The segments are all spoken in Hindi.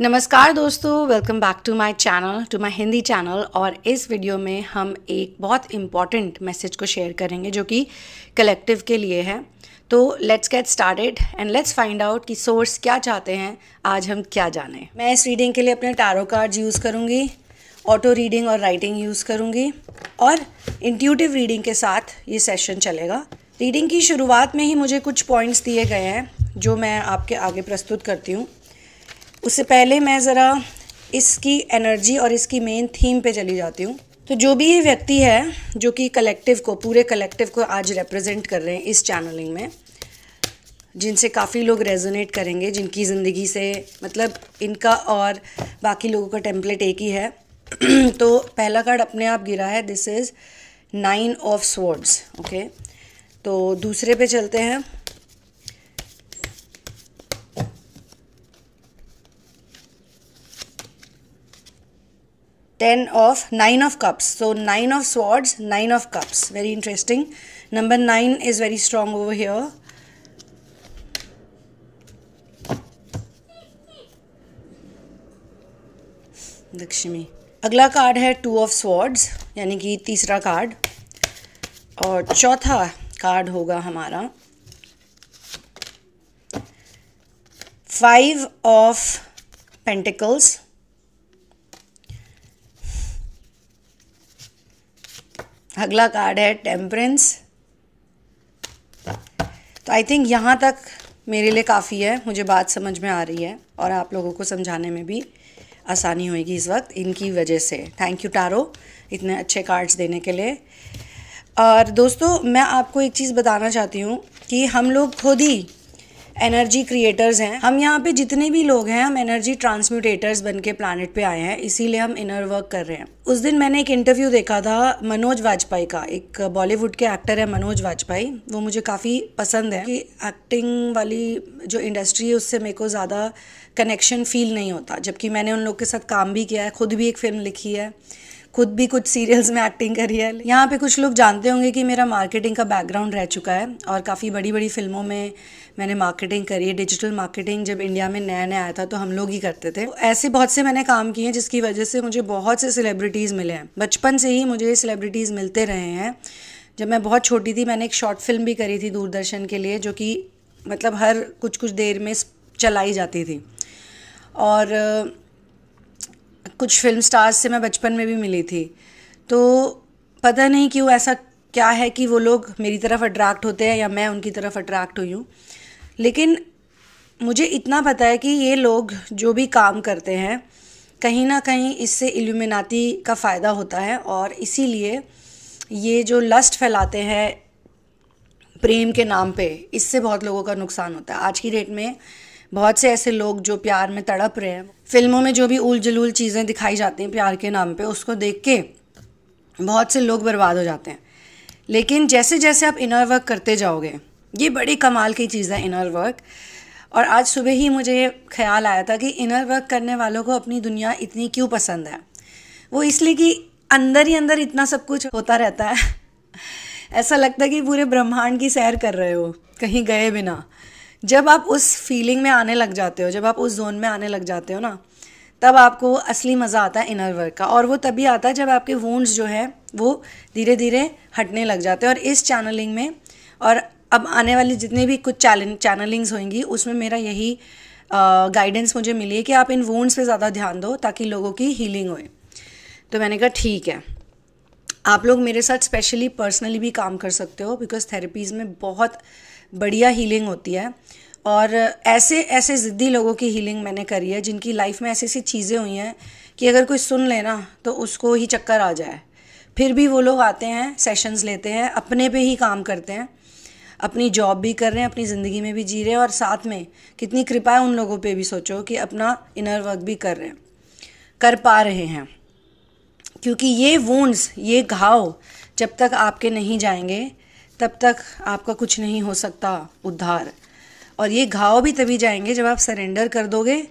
नमस्कार दोस्तों welcome back to my channel to my Hindi channel और इस वीडियो में हम एक बहुत इम्पॉर्टेंट मैसेज को शेयर करेंगे जो कि कलेक्टिव के लिए है तो let's get started and let's find out कि सोर्स क्या चाहते हैं आज हम क्या जाने मैं इस रीडिंग के लिए अपने टैरो कार्ड्स यूज़ करूँगी ऑटो रीडिंग और राइटिंग यूज़ करूँगी और इंट्यूटिव रीडिंग के साथ ये सेशन चलेगा रीडिंग की शुरुआत में ही मुझे कुछ पॉइंट्स दिए गए हैं जो मैं आपके आगे प्रस्तुत करती हूँ उससे पहले मैं ज़रा इसकी एनर्जी और इसकी मेन थीम पे चली जाती हूँ तो जो भी ये व्यक्ति है जो कि कलेक्टिव को पूरे कलेक्टिव को आज रिप्रेजेंट कर रहे हैं इस चैनलिंग में जिनसे काफ़ी लोग रेजोनेट करेंगे जिनकी ज़िंदगी से मतलब इनका और बाकी लोगों का टेम्पलेट एक ही है तो पहला कार्ड अपने आप गिरा है this is nine of swords okay तो दूसरे पे चलते हैं ten of nine of cups so nine of swords nine of cups very interesting number nine is very strong over here Lakshmi अगला कार्ड है टू ऑफ स्वॉर्ड्स यानी कि तीसरा कार्ड और चौथा कार्ड होगा हमारा फाइव ऑफ पेंटिकल्स अगला कार्ड है टेम्परेंस तो आई थिंक यहाँ तक मेरे लिए काफ़ी है मुझे बात समझ में आ रही है और आप लोगों को समझाने में भी आसानी होगी इस वक्त इनकी वजह से थैंक यू टारो इतने अच्छे कार्ड्स देने के लिए और दोस्तों मैं आपको एक चीज़ बताना चाहती हूँ कि हम लोग खुद ही एनर्जी क्रिएटर्स हैं हम यहाँ पे जितने भी लोग हैं हम एनर्जी ट्रांसम्यूटेटर्स बन के प्लानट पे आए हैं इसीलिए हम इनर वर्क कर रहे हैं उस दिन मैंने एक इंटरव्यू देखा था मनोज वाजपेयी का एक बॉलीवुड के एक्टर है मनोज वाजपेयी वो मुझे काफ़ी पसंद है कि एक्टिंग वाली जो इंडस्ट्री है उससे मेरे को ज़्यादा कनेक्शन फील नहीं होता जबकि मैंने उन लोग के साथ काम भी किया है खुद भी एक फिल्म लिखी है खुद भी कुछ सीरियल्स में एक्टिंग करी है यहाँ पे कुछ लोग जानते होंगे कि मेरा मार्केटिंग का बैकग्राउंड रह चुका है और काफ़ी बड़ी बड़ी फिल्मों में मैंने मार्केटिंग करी है डिजिटल मार्केटिंग जब इंडिया में नया नया आया था तो हम लोग ही करते थे तो ऐसे बहुत से मैंने काम किए हैं जिसकी वजह से मुझे बहुत से सेलिब्रिटीज़ मिले हैं बचपन से ही मुझे सेलिब्रिटीज़ मिलते रहे हैं जब मैं बहुत छोटी थी मैंने एक शॉर्ट फिल्म भी करी थी दूरदर्शन के लिए जो कि मतलब हर कुछ कुछ देर में चलाई जाती थी और कुछ फिल्म स्टार्स से मैं बचपन में भी मिली थी तो पता नहीं क्यों ऐसा क्या है कि वो लोग मेरी तरफ अट्रैक्ट होते हैं या मैं उनकी तरफ अट्रैक्ट हुई हूँ लेकिन मुझे इतना पता है कि ये लोग जो भी काम करते हैं कहीं ना कहीं इससे इल्यूमिनाती का फ़ायदा होता है और इसीलिए ये जो लस्ट फैलाते हैं प्रेम के नाम पे इससे बहुत लोगों का नुकसान होता है आज की डेट में बहुत से ऐसे लोग जो प्यार में तड़प रहे हैं फिल्मों में जो भी उल जलूल चीज़ें दिखाई जाती हैं प्यार के नाम पे उसको देख के बहुत से लोग बर्बाद हो जाते हैं लेकिन जैसे जैसे आप इनर वर्क करते जाओगे ये बड़ी कमाल की चीज़ है इनर वर्क और आज सुबह ही मुझे ये ख्याल आया था कि इनर वर्क करने वालों को अपनी दुनिया इतनी क्यों पसंद है वो इसलिए कि अंदर ही अंदर इतना सब कुछ होता रहता है ऐसा लगता है कि पूरे ब्रह्मांड की सैर कर रहे हो कहीं गए बिना जब आप उस फीलिंग में आने लग जाते हो जब आप उस जोन में आने लग जाते हो ना तब आपको असली मज़ा आता है इनर वर्क का और वो तभी आता है जब आपके वूंड्स जो है वो धीरे धीरे हटने लग जाते हैं और इस चैनलिंग में और अब आने वाली जितने भी कुछ चैलेंज चैनलिंग्स होंगी उसमें मेरा यही गाइडेंस मुझे मिली है कि आप इन वूंड्स पे ज़्यादा ध्यान दो ताकि लोगों की हीलिंग होए तो मैंने कहा ठीक है आप लोग मेरे साथ स्पेशली पर्सनली भी काम कर सकते हो बिकॉज थेरेपीज़ में बहुत बढ़िया हीलिंग होती है और ऐसे ऐसे ज़िद्दी लोगों की हीलिंग मैंने करी है जिनकी लाइफ में ऐसी ऐसी चीज़ें हुई हैं कि अगर कोई सुन लेना तो उसको ही चक्कर आ जाए फिर भी वो लोग आते हैं सेशंस लेते हैं अपने पे ही काम करते हैं अपनी जॉब भी कर रहे हैं अपनी ज़िंदगी में भी जी रहे हैं और साथ में कितनी कृपा है उन लोगों पे भी सोचो कि अपना इनर वर्क भी कर रहे हैं कर पा रहे हैं क्योंकि ये वूंड्स ये घाव जब तक आपके नहीं जाएंगे तब तक आपका कुछ नहीं हो सकता उद्धार और ये घाव भी तभी जाएंगे जब आप सरेंडर कर दोगे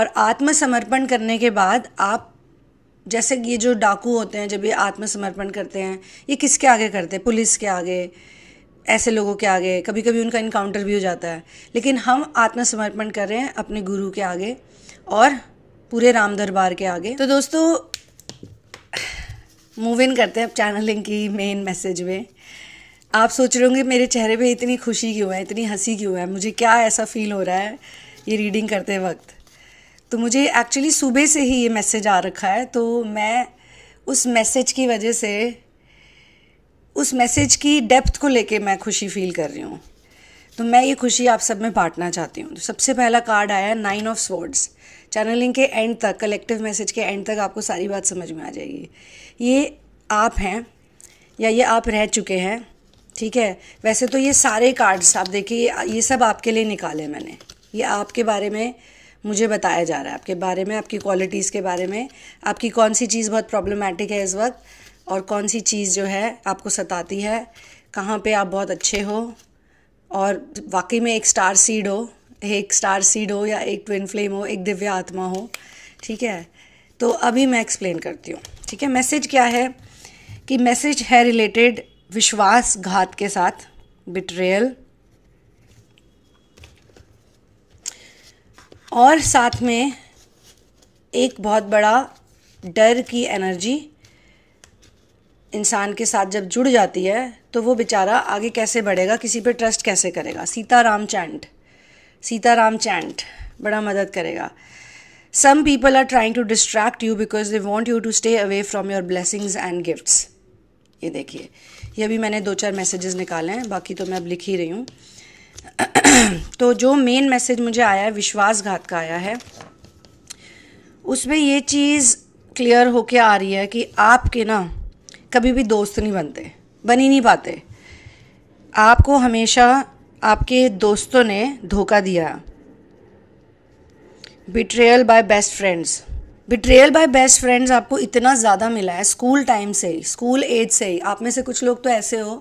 और आत्मसमर्पण करने के बाद आप जैसे ये जो डाकू होते हैं जब ये आत्मसमर्पण करते हैं ये किसके आगे करते हैं पुलिस के आगे ऐसे लोगों के आगे कभी कभी उनका इनकाउंटर भी हो जाता है लेकिन हम आत्मसमर्पण कर रहे हैं अपने गुरु के आगे और पूरे राम दरबार के आगे तो दोस्तों मूव इन करते हैं अब चैनलिंग की मेन मैसेज में आप सोच रहे होंगे मेरे चेहरे पे इतनी खुशी क्यों है इतनी हंसी क्यों है मुझे क्या ऐसा फील हो रहा है ये रीडिंग करते वक्त तो मुझे एक्चुअली सुबह से ही ये मैसेज आ रखा है तो मैं उस मैसेज की वजह से उस मैसेज की डेप्थ को लेके मैं खुशी फील कर रही हूँ तो मैं ये खुशी आप सब में बांटना चाहती हूँ तो सबसे पहला कार्ड आया है नाइन ऑफ स्वर्ड्स चैनलिंग के एंड तक कलेक्टिव मैसेज के एंड तक आपको सारी बात समझ में आ जाएगी ये आप हैं या ये आप रह चुके हैं ठीक है वैसे तो ये सारे कार्ड्स आप देखिए ये सब आपके लिए निकाले मैंने ये आपके बारे में मुझे बताया जा रहा है आपके बारे में आपकी क्वालिटीज़ के बारे में आपकी कौन सी चीज़ बहुत प्रॉब्लमेटिक है इस वक्त और कौन सी चीज़ जो है आपको सताती है कहाँ पे आप बहुत अच्छे हो और वाकई में एक स्टार सीड हो एक स्टार सीड हो या एक ट्विन फ्लेम हो एक दिव्य आत्मा हो ठीक है तो अभी मैं एक्सप्लेन करती हूँ ठीक है मैसेज क्या है कि मैसेज है रिलेटेड विश्वासघात के साथ बिट्रेयल और साथ में एक बहुत बड़ा डर की एनर्जी इंसान के साथ जब जुड़ जाती है तो वो बेचारा आगे कैसे बढ़ेगा किसी पे ट्रस्ट कैसे करेगा सीताराम चैंट सीताराम चैंट बड़ा मदद करेगा some people are trying to distract you because they want you to stay away from your blessings and gifts ये देखिए ये अभी मैंने दो चार मैसेजेस निकाले हैं बाकी तो मैं अब लिख ही रही हूँ तो जो मेन मैसेज मुझे आया है विश्वासघात का आया है उसमें ये चीज़ क्लियर होके आ रही है कि आपके ना कभी भी दोस्त नहीं बनते बन ही नहीं पाते आपको हमेशा आपके दोस्तों ने धोखा दिया betrayal by best friends betrayal by best friends आपको इतना ज़्यादा मिला है स्कूल टाइम से ही स्कूल एज से ही आप में से कुछ लोग तो ऐसे हो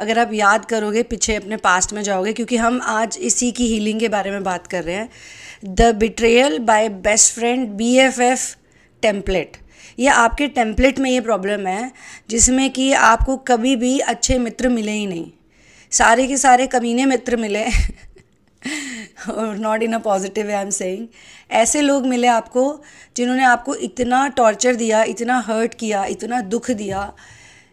अगर आप याद करोगे पीछे अपने पास्ट में जाओगे क्योंकि हम आज इसी की हीलिंग के बारे में बात कर रहे हैं the betrayal by best friend B F F template ये आपके टेम्पलेट में ये प्रॉब्लम है जिसमें कि आपको कभी भी अच्छे मित्र मिले ही नहीं सारे के सारे कमीने मित्र मिले not in a positive way I am saying ऐसे लोग मिले आपको जिन्होंने आपको इतना टॉर्चर दिया इतना हर्ट किया इतना दुख दिया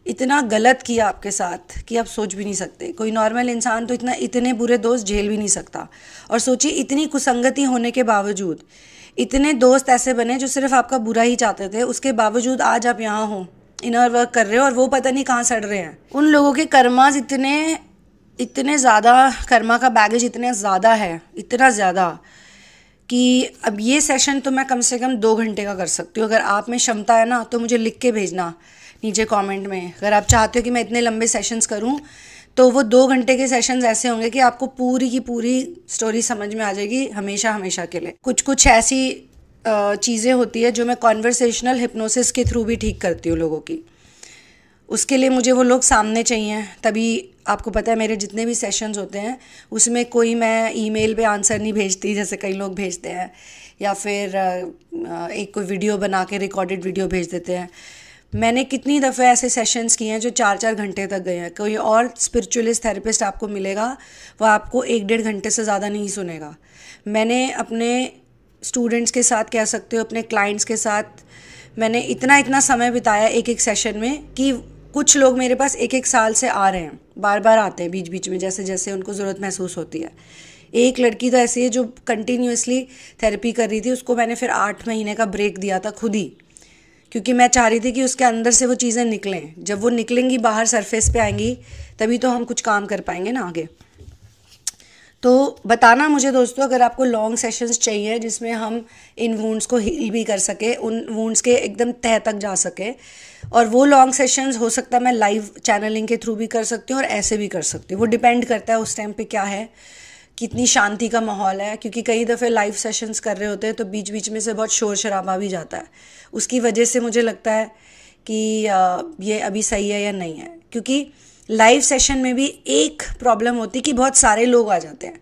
इतना गलत किया आपके साथ कि आप सोच भी नहीं सकते कोई नॉर्मल इंसान तो इतना इतने बुरे दोस्त झेल भी नहीं सकता और सोचिए इतनी कुसंगति होने के बावजूद इतने दोस्त ऐसे बने जो सिर्फ आपका बुरा ही चाहते थे उसके बावजूद आज आप यहाँ हों इनर वर्क कर रहे हो और वो पता नहीं कहाँ सड़ रहे हैं उन लोगों के कर्माज इतने इतने ज़्यादा कर्मा का बैगेज इतना ज़्यादा है इतना ज़्यादा कि अब ये सेशन तो मैं कम से कम दो घंटे का कर सकती हूँ अगर आप में क्षमता है ना तो मुझे लिख के भेजना नीचे कमेंट में अगर आप चाहते हो कि मैं इतने लंबे सेशंस करूँ तो वो दो घंटे के सेशंस ऐसे होंगे कि आपको पूरी की पूरी स्टोरी समझ में आ जाएगी हमेशा हमेशा के लिए कुछ कुछ ऐसी चीज़ें होती है जो मैं कॉन्वर्सेशनल हिप्नोसिस के थ्रू भी ठीक करती हूँ लोगों की उसके लिए मुझे वो लोग सामने चाहिए तभी आपको पता है मेरे जितने भी सेशंस होते हैं उसमें कोई मैं ईमेल पे आंसर नहीं भेजती जैसे कई लोग भेजते हैं या फिर एक कोई वीडियो बना के रिकॉर्डेड वीडियो भेज देते हैं मैंने कितनी दफ़े ऐसे सेशंस किए हैं जो चार चार घंटे तक गए हैं कोई और स्पिरिचुअलिस्ट थेरेपिस्ट आपको मिलेगा वह आपको एक डेढ़ घंटे से ज़्यादा नहीं सुनेगा मैंने अपने स्टूडेंट्स के साथ कह सकते हो अपने क्लाइंट्स के साथ मैंने इतना इतना समय बिताया एक एक सेशन में कि कुछ लोग मेरे पास एक एक साल से आ रहे हैं बार बार आते हैं बीच बीच में जैसे जैसे उनको ज़रूरत महसूस होती है एक लड़की तो ऐसी है जो कंटिन्यूसली थेरेपी कर रही थी उसको मैंने फिर आठ महीने का ब्रेक दिया था खुद ही क्योंकि मैं चाह रही थी कि उसके अंदर से वो चीज़ें निकलें जब वो निकलेंगी बाहर सरफेस पे आएंगी तभी तो हम कुछ काम कर पाएंगे ना आगे तो बताना मुझे दोस्तों अगर आपको लॉन्ग सेशंस चाहिए जिसमें हम इन वूंड्स को हील भी कर सकें उन वूंड्स के एकदम तह तक जा सके और वो लॉन्ग सेशंस हो सकता है मैं लाइव चैनलिंग के थ्रू भी कर सकती हूँ और ऐसे भी कर सकती हूँ वो डिपेंड करता है उस टाइम पे क्या है कितनी शांति का माहौल है क्योंकि कई दफ़े लाइव सेशंस कर रहे होते हैं तो बीच बीच में से बहुत शोर शराबा भी जाता है उसकी वजह से मुझे लगता है कि ये अभी सही है या नहीं है क्योंकि लाइव सेशन में भी एक प्रॉब्लम होती कि बहुत सारे लोग आ जाते हैं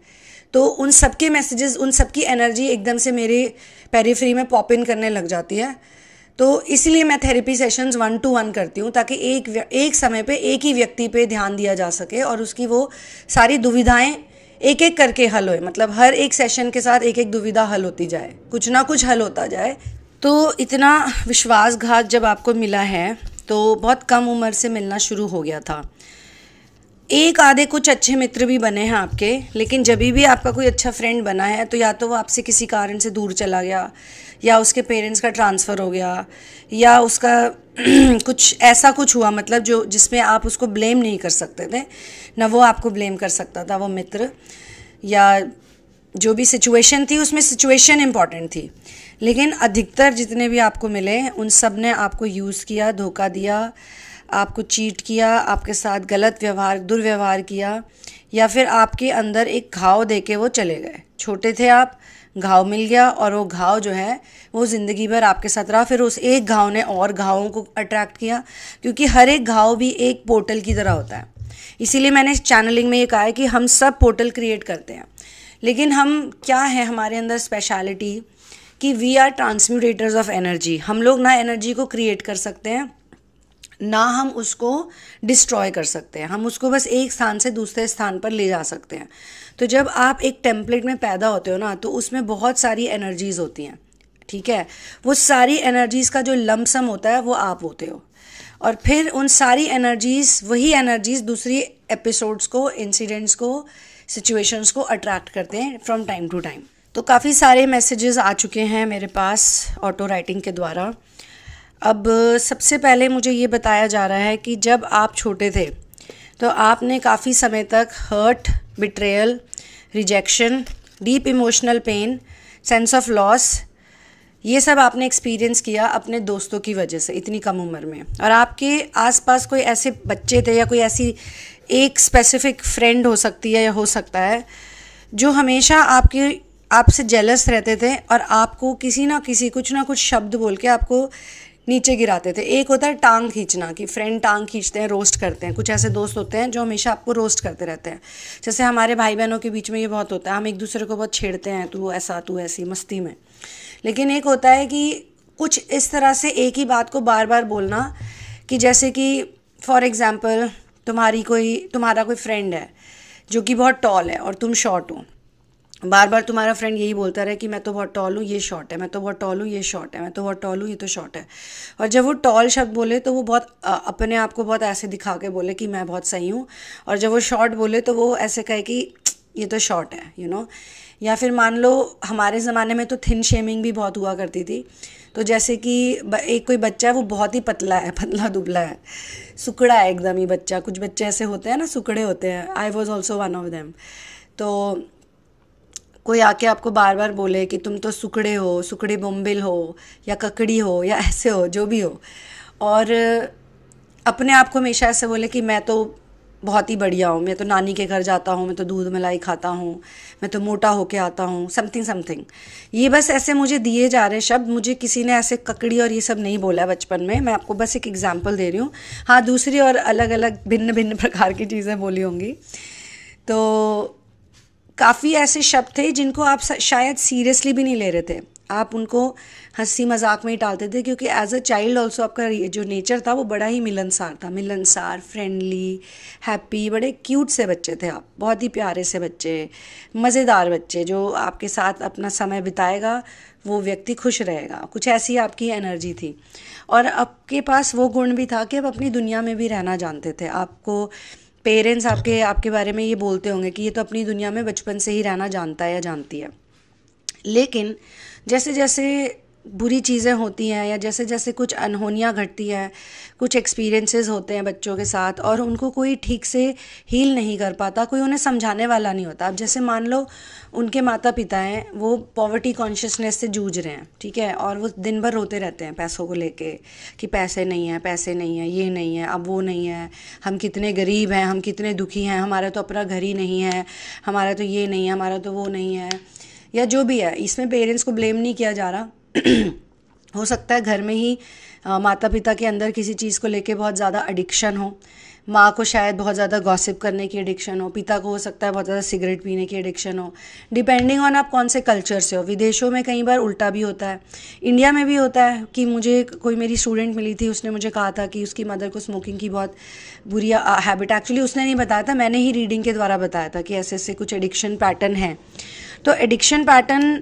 तो उन सबके मैसेजेस उन सबकी एनर्जी एकदम से मेरी पेरीफ्री में पॉप इन करने लग जाती है तो इसलिए मैं therapy sessions one to one करती हूँ ताकि एक एक समय पे एक ही व्यक्ति पे ध्यान दिया जा सके और उसकी वो सारी दुविधाएं एक एक करके हल होए मतलब हर एक सेशन के साथ एक एक दुविधा हल होती जाए कुछ ना कुछ हल होता जाए तो इतना विश्वासघात जब आपको मिला है तो बहुत कम उम्र से मिलना शुरू हो गया था एक आधे कुछ अच्छे मित्र भी बने हैं आपके लेकिन जब भी आपका कोई अच्छा फ्रेंड बना है तो या तो वो आपसे किसी कारण से दूर चला गया या उसके पेरेंट्स का ट्रांसफ़र हो गया या उसका कुछ ऐसा कुछ हुआ मतलब जो जिसमें आप उसको ब्लेम नहीं कर सकते थे ना वो आपको ब्लेम कर सकता था वो मित्र या जो भी सिचुएशन थी उसमें सिचुएशन इम्पॉर्टेंट थी लेकिन अधिकतर जितने भी आपको मिले उन सब ने आपको यूज़ किया धोखा दिया आपको चीट किया आपके साथ गलत व्यवहार दुर्व्यवहार किया या फिर आपके अंदर एक घाव दे के वो चले गए छोटे थे आप घाव मिल गया और वो घाव जो है वो ज़िंदगी भर आपके साथ रहा फिर उस एक घाव ने और घावों को अट्रैक्ट किया क्योंकि हर एक घाव भी एक पोर्टल की तरह होता है इसीलिए मैंने इस चैनलिंग में ये कहा है कि हम सब पोर्टल क्रिएट करते हैं लेकिन हम क्या है हमारे अंदर स्पेशलिटी कि we are transmutators of energy हम लोग ना एनर्जी को क्रिएट कर सकते हैं ना हम उसको डिस्ट्रॉय कर सकते हैं हम उसको बस एक स्थान से दूसरे स्थान पर ले जा सकते हैं तो जब आप एक टेम्पलेट में पैदा होते हो ना तो उसमें बहुत सारी एनर्जीज होती हैं ठीक है वो सारी एनर्जीज का जो लमसम होता है वो आप होते हो और फिर उन सारी एनर्जीज वही एनर्जीज दूसरी एपिसोड्स को इंसिडेंट्स को सिचुएशंस को अट्रैक्ट करते हैं फ्रॉम टाइम टू टाइम तो काफ़ी सारे मैसेजेस आ चुके हैं मेरे पास ऑटो राइटिंग के द्वारा अब सबसे पहले मुझे ये बताया जा रहा है कि जब आप छोटे थे तो आपने काफ़ी समय तक hurt betrayal rejection deep emotional pain sense of loss ये सब आपने एक्सपीरियंस किया अपने दोस्तों की वजह से इतनी कम उम्र में और आपके आसपास कोई ऐसे बच्चे थे या कोई ऐसी एक स्पेसिफिक फ्रेंड हो सकती है या हो सकता है जो हमेशा आपके आपसे जेलस रहते थे और आपको किसी ना किसी कुछ ना कुछ शब्द बोल के आपको नीचे गिराते थे एक होता है टांग खींचना कि फ्रेंड टांग खींचते हैं रोस्ट करते हैं कुछ ऐसे दोस्त होते हैं जो हमेशा आपको रोस्ट करते रहते हैं जैसे हमारे भाई बहनों के बीच में ये बहुत होता है हम एक दूसरे को बहुत छेड़ते हैं तू ऐसा तू ऐसी मस्ती में लेकिन एक होता है कि कुछ इस तरह से एक ही बात को बार बार बोलना कि जैसे कि फॉर एग्ज़ाम्पल तुम्हारी कोई तुम्हारा कोई फ्रेंड है जो कि बहुत टॉल है और तुम शॉर्ट हो बार बार तुम्हारा फ्रेंड यही बोलता रहे कि मैं तो बहुत टॉल हूँ ये शॉर्ट है मैं तो बहुत टॉल हूँ ये शॉर्ट है मैं तो बहुत टॉल हूँ ये तो शॉर्ट है और जब वो टॉल शब्द बोले तो वो बहुत अपने आप को बहुत ऐसे दिखा के बोले कि मैं बहुत सही हूँ और जब वो शॉर्ट बोले तो वो ऐसे कहे कि ये तो शॉर्ट है यू नो या फिर मान लो हमारे ज़माने में तो थिन शेमिंग भी बहुत हुआ करती थी तो जैसे कि एक कोई बच्चा है वो बहुत ही पतला है पतला दुबला है सुकड़ा है एकदम ही बच्चा कुछ बच्चे ऐसे होते हैं ना सुकड़े होते हैं I was also one of them तो कोई आके आपको बार बार बोले कि तुम तो सुकड़े हो सुकड़े बम्बिल हो या ककड़ी हो या ऐसे हो जो भी हो और अपने आप को हमेशा ऐसे बोले कि मैं तो बहुत ही बढ़िया हूँ मैं तो नानी के घर जाता हूँ मैं तो दूध मलाई खाता हूँ मैं तो मोटा होके आता हूँ समथिंग समथिंग ये बस ऐसे मुझे दिए जा रहे शब्द मुझे किसी ने ऐसे ककड़ी और ये सब नहीं बोला बचपन में मैं आपको बस एक एग्जाम्पल दे रही हूँ हाँ दूसरी और अलग अलग भिन्न भिन्न प्रकार की चीज़ें बोली होंगी तो काफ़ी ऐसे शब्द थे जिनको आप शायद सीरियसली भी नहीं ले रहे थे आप उनको हंसी मजाक में ही टालते थे क्योंकि एज अ चाइल्ड ऑल्सो आपका जो नेचर था वो बड़ा ही मिलनसार था मिलनसार फ्रेंडली हैप्पी बड़े क्यूट से बच्चे थे आप बहुत ही प्यारे से बच्चे मज़ेदार बच्चे जो आपके साथ अपना समय बिताएगा वो व्यक्ति खुश रहेगा कुछ ऐसी आपकी एनर्जी थी और आपके पास वो गुण भी था कि आप अपनी दुनिया में भी रहना जानते थे आपको पेरेंट्स आपके आपके बारे में ये बोलते होंगे कि ये तो अपनी दुनिया में बचपन से ही रहना जानता है या जानती है लेकिन जैसे जैसे बुरी चीज़ें होती हैं या जैसे जैसे कुछ अनहोनियाँ घटती हैं कुछ एक्सपीरियंसेस होते हैं बच्चों के साथ और उनको कोई ठीक से हील नहीं कर पाता कोई उन्हें समझाने वाला नहीं होता अब जैसे मान लो उनके माता पिता हैं वो पॉवर्टी कॉन्शियसनेस से जूझ रहे हैं ठीक है और वो दिन भर रोते रहते हैं पैसों को लेके कि पैसे नहीं हैं पैसे नहीं हैं ये नहीं है अब वो नहीं है हम कितने गरीब हैं हम कितने दुखी हैं हमारा तो अपना घर ही नहीं है हमारा तो ये नहीं है हमारा तो वो नहीं है या जो भी है इसमें पेरेंट्स को ब्लेम नहीं किया जा रहा हो सकता है घर में ही आ, माता पिता के अंदर किसी चीज़ को लेके बहुत ज़्यादा एडिक्शन हो माँ को शायद बहुत ज़्यादा गॉसिप करने की एडिक्शन हो पिता को हो सकता है बहुत ज़्यादा सिगरेट पीने की एडिक्शन हो डिपेंडिंग ऑन आप कौन से कल्चर से हो विदेशों में कई बार उल्टा भी होता है इंडिया में भी होता है कि मुझे कोई मेरी स्टूडेंट मिली थी उसने मुझे कहा था कि उसकी मदर को स्मोकिंग की बहुत बुरी हैबिट एक्चुअली उसने नहीं बताया था मैंने ही रीडिंग के द्वारा बताया था कि ऐसे ऐसे कुछ एडिक्शन पैटर्न है तो एडिक्शन पैटर्न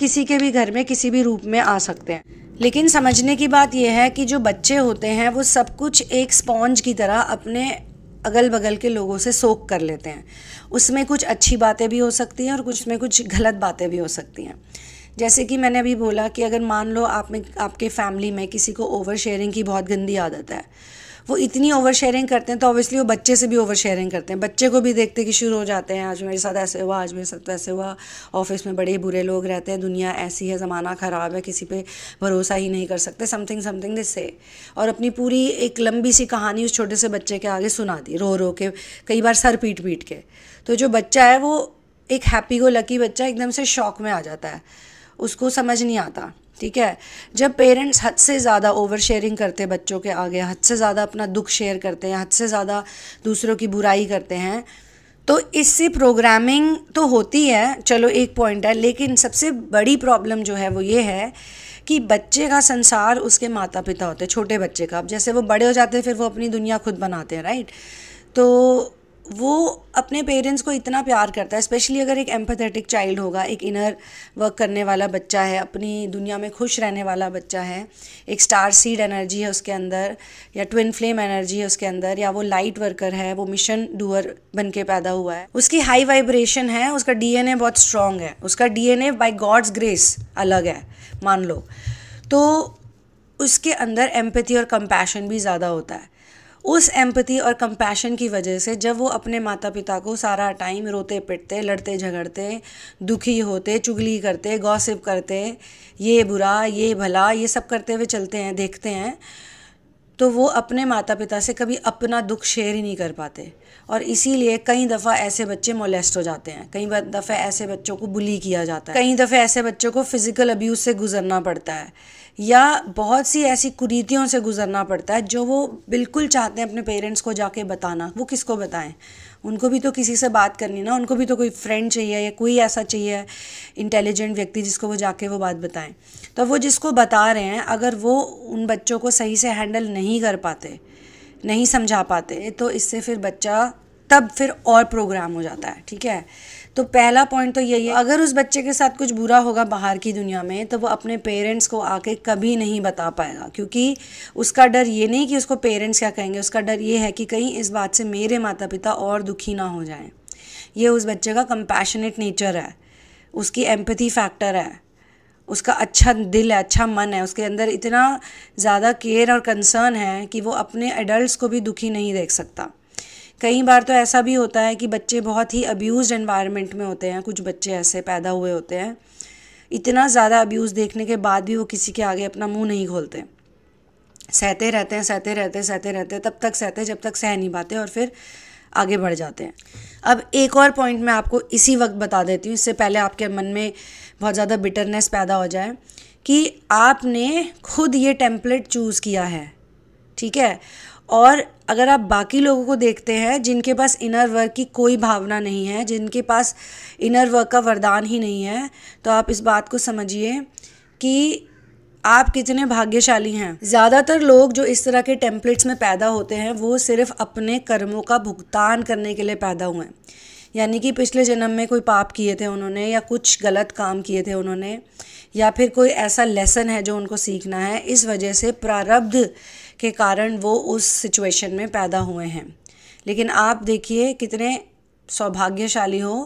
किसी के भी घर में किसी भी रूप में आ सकते हैं लेकिन समझने की बात यह है कि जो बच्चे होते हैं वो सब कुछ एक स्पॉन्ज की तरह अपने अगल बगल के लोगों से सोख कर लेते हैं उसमें कुछ अच्छी बातें भी हो सकती हैं और कुछ में कुछ गलत बातें भी हो सकती हैं जैसे कि मैंने अभी बोला कि अगर मान लो आप में आपके फैमिली में किसी को ओवर शेयरिंग की बहुत गंदी आदत है वो इतनी ओवर शेयरिंग करते हैं तो ऑब्वियसली वो बच्चे से भी ओवर शेयरिंग करते हैं बच्चे को भी देखते कि शुरू हो जाते हैं आज मेरे साथ ऐसे हुआ आज मेरे साथ वैसे हुआ ऑफिस में बड़े बुरे लोग रहते हैं दुनिया ऐसी है ज़माना ख़राब है किसी पर भरोसा ही नहीं कर सकते समथिंग समथिंग दिस से और अपनी पूरी एक लंबी सी कहानी उस छोटे से बच्चे के आगे सुना दी रो रो के कई बार सर पीट पीट के तो जो बच्चा है वो एक हैप्पी गो लकी बच्चा एकदम से शौक में आ जाता है उसको समझ नहीं आता ठीक है जब पेरेंट्स हद से ज़्यादा ओवर शेयरिंग करते हैं बच्चों के आगे हद से ज़्यादा अपना दुख शेयर करते हैं हद से ज़्यादा दूसरों की बुराई करते हैं तो इससे प्रोग्रामिंग तो होती है चलो एक पॉइंट है लेकिन सबसे बड़ी प्रॉब्लम जो है वो ये है कि बच्चे का संसार उसके माता पिता होते हैं छोटे बच्चे का अब जैसे वो बड़े हो जाते हैं फिर वो अपनी दुनिया खुद बनाते हैं राइट तो वो अपने पेरेंट्स को इतना प्यार करता है स्पेशली अगर एक एम्पथेटिक चाइल्ड होगा एक इनर वर्क करने वाला बच्चा है अपनी दुनिया में खुश रहने वाला बच्चा है एक स्टार सीड एनर्जी है उसके अंदर या ट्विन फ्लेम एनर्जी है उसके अंदर या वो लाइट वर्कर है वो मिशन डूअर बन के पैदा हुआ है उसकी हाई वाइब्रेशन है उसका डीएनए बहुत स्ट्रांग है उसका डीएनए बाय गॉड्स ग्रेस अलग है मान लो तो उसके अंदर एम्पथी और कंपैशन भी ज़्यादा होता है उस एम्पति और कंपैशन की वजह से जब वो अपने माता पिता को सारा टाइम रोते पिटते लड़ते झगड़ते दुखी होते चुगली करते गॉसिप करते ये बुरा ये भला ये सब करते हुए चलते हैं देखते हैं तो वो अपने माता पिता से कभी अपना दुख शेयर ही नहीं कर पाते और इसीलिए कई दफ़ा ऐसे बच्चे मोलेस्ट हो जाते हैं कई दफ़े ऐसे बच्चों को बुली किया जाता है कई दफ़े ऐसे बच्चों को फ़िज़िकल अब्यूज़ से गुजरना पड़ता है या बहुत सी ऐसी कुरीतियों से गुजरना पड़ता है जो वो बिल्कुल चाहते हैं अपने पेरेंट्स को जाके बताना वो किसको बताएं उनको भी तो किसी से बात करनी ना उनको भी तो कोई फ्रेंड चाहिए या कोई ऐसा चाहिए इंटेलिजेंट व्यक्ति जिसको वो जाके वो बात बताएं तो वो जिसको बता रहे हैं अगर वो उन बच्चों को सही से हैंडल नहीं कर पाते नहीं समझा पाते तो इससे फिर बच्चा तब फिर और प्रोग्राम हो जाता है ठीक है तो पहला पॉइंट तो यही है अगर उस बच्चे के साथ कुछ बुरा होगा बाहर की दुनिया में तो वो अपने पेरेंट्स को आके कभी नहीं बता पाएगा क्योंकि उसका डर ये नहीं कि उसको पेरेंट्स क्या कहेंगे उसका डर ये है कि कहीं इस बात से मेरे माता पिता और दुखी ना हो जाएं ये उस बच्चे का कंपैशनेट नेचर है उसकी एम्पथी फैक्टर है उसका अच्छा दिल है अच्छा मन है उसके अंदर इतना ज़्यादा केयर और कंसर्न है कि वो अपने एडल्ट को भी दुखी नहीं देख सकता कई बार तो ऐसा भी होता है कि बच्चे बहुत ही अब्यूज़ एनवायरनमेंट में होते हैं कुछ बच्चे ऐसे पैदा हुए होते हैं इतना ज़्यादा अब्यूज़ देखने के बाद भी वो किसी के आगे अपना मुंह नहीं खोलते सहते रहते हैं सहते रहते हैं सहते रहते हैं तब तक सहते जब तक सह नहीं पाते और फिर आगे बढ़ जाते हैं अब एक और पॉइंट मैं आपको इसी वक्त बता देती हूँ इससे पहले आपके मन में बहुत ज़्यादा बिटरनेस पैदा हो जाए कि आपने खुद ये टेम्पलेट चूज़ किया है ठीक है और अगर आप बाकी लोगों को देखते हैं जिनके पास इनर वर्क की कोई भावना नहीं है जिनके पास इनर वर्क का वरदान ही नहीं है तो आप इस बात को समझिए कि आप कितने भाग्यशाली हैं ज़्यादातर लोग जो इस तरह के टेम्पलेट्स में पैदा होते हैं वो सिर्फ अपने कर्मों का भुगतान करने के लिए पैदा हुए हैं यानी कि पिछले जन्म में कोई पाप किए थे उन्होंने या कुछ गलत काम किए थे उन्होंने या फिर कोई ऐसा लेसन है जो उनको सीखना है इस वजह से प्रारब्ध के कारण वो उस सिचुएशन में पैदा हुए हैं लेकिन आप देखिए कितने सौभाग्यशाली हो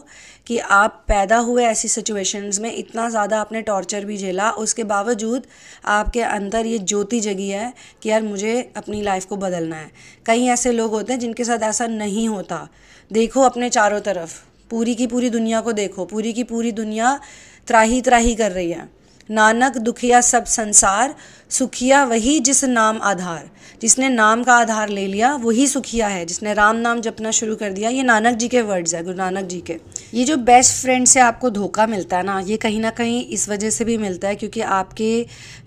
कि आप पैदा हुए ऐसी सिचुएशंस में इतना ज़्यादा आपने टॉर्चर भी झेला उसके बावजूद आपके अंदर ये ज्योति जगी है कि यार मुझे अपनी लाइफ को बदलना है कई ऐसे लोग होते हैं जिनके साथ ऐसा नहीं होता देखो अपने चारों तरफ पूरी की पूरी दुनिया को देखो पूरी की पूरी दुनिया त्राही त्राही कर रही है नानक दुखिया सब संसार सुखिया वही जिस नाम आधार जिसने नाम का आधार ले लिया वही सुखिया है जिसने राम नाम जपना शुरू कर दिया ये नानक जी के वर्ड्स है गुरु नानक जी के ये जो बेस्ट फ्रेंड से आपको धोखा मिलता है ना ये कहीं ना कहीं इस वजह से भी मिलता है क्योंकि आपके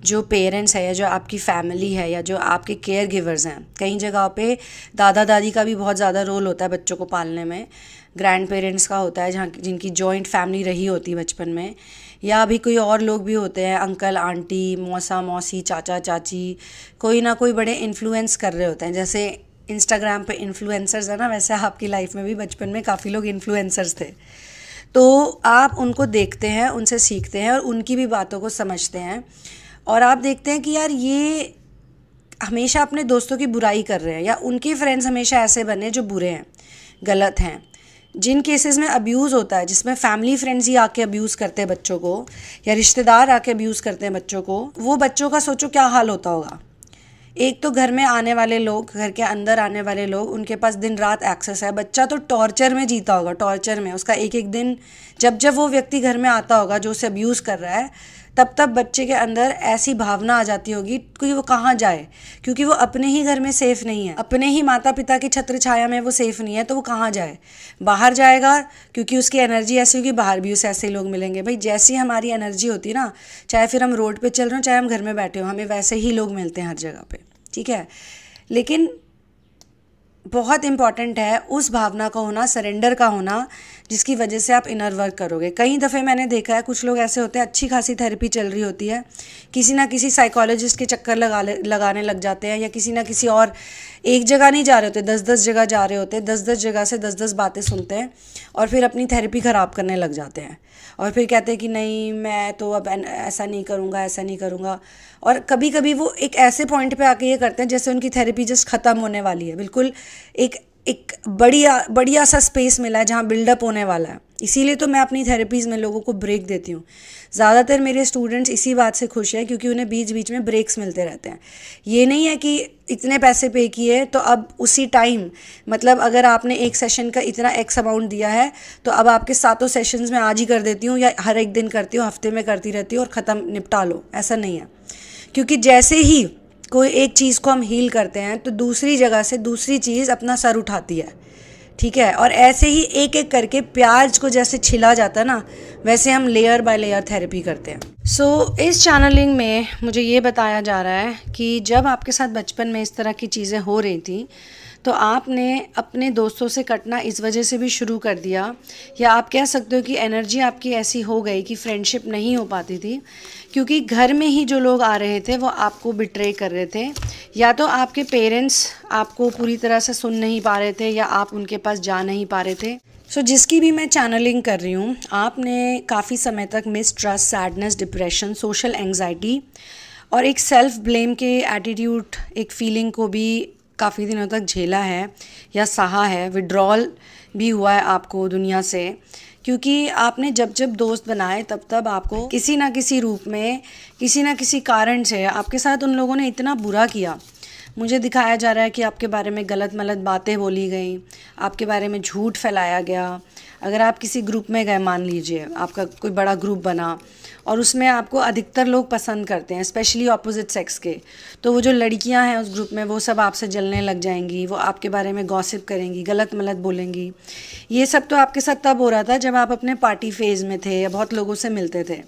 जो पेरेंट्स है या जो आपकी फैमिली है या जो आपके केयर गिवर्स हैं कई जगहों पर दादा दादी का भी बहुत ज़्यादा रोल होता है बच्चों को पालने में ग्रैंड पेरेंट्स का होता है जहाँ जिनकी जॉइंट फैमिली रही होती है बचपन में या अभी कोई और लोग भी होते हैं अंकल आंटी मौसा मौसी चाचा चाची कोई ना कोई बड़े इन्फ्लुएंस कर रहे होते हैं जैसे इंस्टाग्राम पे इन्फ्लुएंसर्स है ना वैसे आपकी लाइफ में भी बचपन में काफ़ी लोग इन्फ्लुएंसर्स थे तो आप उनको देखते हैं उनसे सीखते हैं और उनकी भी बातों को समझते हैं और आप देखते हैं कि यार ये हमेशा अपने दोस्तों की बुराई कर रहे हैं या उनके फ्रेंड्स हमेशा ऐसे बने जो बुरे हैं गलत हैं जिन केसेस में अब्यूज़ होता है जिसमें फैमिली फ्रेंड्स ही आके अब्यूज़ करते हैं बच्चों को या रिश्तेदार आके अब्यूज़ करते हैं बच्चों को वो बच्चों का सोचो क्या हाल होता होगा एक तो घर में आने वाले लोग घर के अंदर आने वाले लोग उनके पास दिन रात एक्सेस है बच्चा तो टॉर्चर में जीता होगा टॉर्चर में उसका एक एक दिन जब जब वो व्यक्ति घर में आता होगा जो उसे अब्यूज़ कर रहा है तब तब बच्चे के अंदर ऐसी भावना आ जाती होगी कि वो कहाँ जाए क्योंकि वो अपने ही घर में सेफ़ नहीं है अपने ही माता पिता की छत्र छाया में वो सेफ़ नहीं है तो वो कहाँ जाए बाहर जाएगा क्योंकि उसकी एनर्जी ऐसी होगी बाहर भी उसे ऐसे लोग मिलेंगे भाई जैसी हमारी एनर्जी होती ना चाहे फिर हम रोड पर चल रहे हो चाहे हम घर में बैठे हो हमें वैसे ही लोग मिलते हैं हर जगह पर ठीक है लेकिन बहुत इंपॉर्टेंट है उस भावना का होना सरेंडर का होना जिसकी वजह से आप इनर वर्क करोगे कई दफ़े मैंने देखा है कुछ लोग ऐसे होते हैं अच्छी खासी थेरेपी चल रही होती है किसी ना किसी साइकोलॉजिस्ट के चक्कर लगा लगाने लग जाते हैं या किसी ना किसी और एक जगह नहीं जा रहे होते दस दस जगह जा रहे होते दस दस जगह से दस दस बातें सुनते हैं और फिर अपनी थेरेपी ख़राब करने लग जाते हैं और फिर कहते हैं कि नहीं मैं तो अब ऐसा नहीं करूँगा ऐसा नहीं करूँगा और कभी कभी वो एक ऐसे पॉइंट पे आके ये करते हैं जैसे उनकी थेरेपी जस्ट ख़त्म होने वाली है बिल्कुल एक एक बढ़िया बढ़िया सा स्पेस मिला है जहाँ बिल्डअप होने वाला है इसीलिए तो मैं अपनी थेरेपीज़ में लोगों को ब्रेक देती हूँ ज़्यादातर मेरे स्टूडेंट्स इसी बात से खुश हैं क्योंकि उन्हें बीच बीच में ब्रेक्स मिलते रहते हैं ये नहीं है कि इतने पैसे पे किए तो अब उसी टाइम मतलब अगर आपने एक सेशन का इतना एक्स अमाउंट दिया है तो अब आपके सातों सेशंस में आज ही कर देती हूँ या हर एक दिन करती हूँ हफ्ते में करती रहती हूँ और ख़त्म निपटा लो ऐसा नहीं है क्योंकि जैसे ही कोई एक चीज़ को हम हील करते हैं तो दूसरी जगह से दूसरी चीज़ अपना सर उठाती है ठीक है और ऐसे ही एक एक करके प्याज को जैसे छिला जाता है ना वैसे हम लेयर बाय लेयर थेरेपी करते हैं सो so, इस चैनलिंग में मुझे ये बताया जा रहा है कि जब आपके साथ बचपन में इस तरह की चीज़ें हो रही थी तो आपने अपने दोस्तों से कटना इस वजह से भी शुरू कर दिया या आप कह सकते हो कि एनर्जी आपकी ऐसी हो गई कि फ्रेंडशिप नहीं हो पाती थी क्योंकि घर में ही जो लोग आ रहे थे वो आपको बिट्रे कर रहे थे या तो आपके पेरेंट्स आपको पूरी तरह से सुन नहीं पा रहे थे या आप उनके पास जा नहीं पा रहे थे सो so, जिसकी भी मैं चैनलिंग कर रही हूँ आपने काफ़ी समय तक mistrust sadness depression social anxiety और एक सेल्फ ब्लेम के एटीट्यूड एक फीलिंग को भी काफ़ी दिनों तक झेला है या सहा है विड्रॉल भी हुआ है आपको दुनिया से क्योंकि आपने जब जब दोस्त बनाए तब तब आपको किसी ना किसी रूप में किसी ना किसी कारण से आपके साथ उन लोगों ने इतना बुरा किया मुझे दिखाया जा रहा है कि आपके बारे में गलत मलत बातें बोली गई आपके बारे में झूठ फैलाया गया अगर आप किसी ग्रुप में गए मान लीजिए आपका कोई बड़ा ग्रुप बना और उसमें आपको अधिकतर लोग पसंद करते हैं स्पेशली ऑपोजिट सेक्स के तो वो जो लड़कियां हैं उस ग्रुप में वो सब आपसे जलने लग जाएंगी वो आपके बारे में गॉसिप करेंगी गलत मलत बोलेंगी ये सब तो आपके साथ तब हो रहा था जब आप अपने पार्टी फेज़ में थे या बहुत लोगों से मिलते थे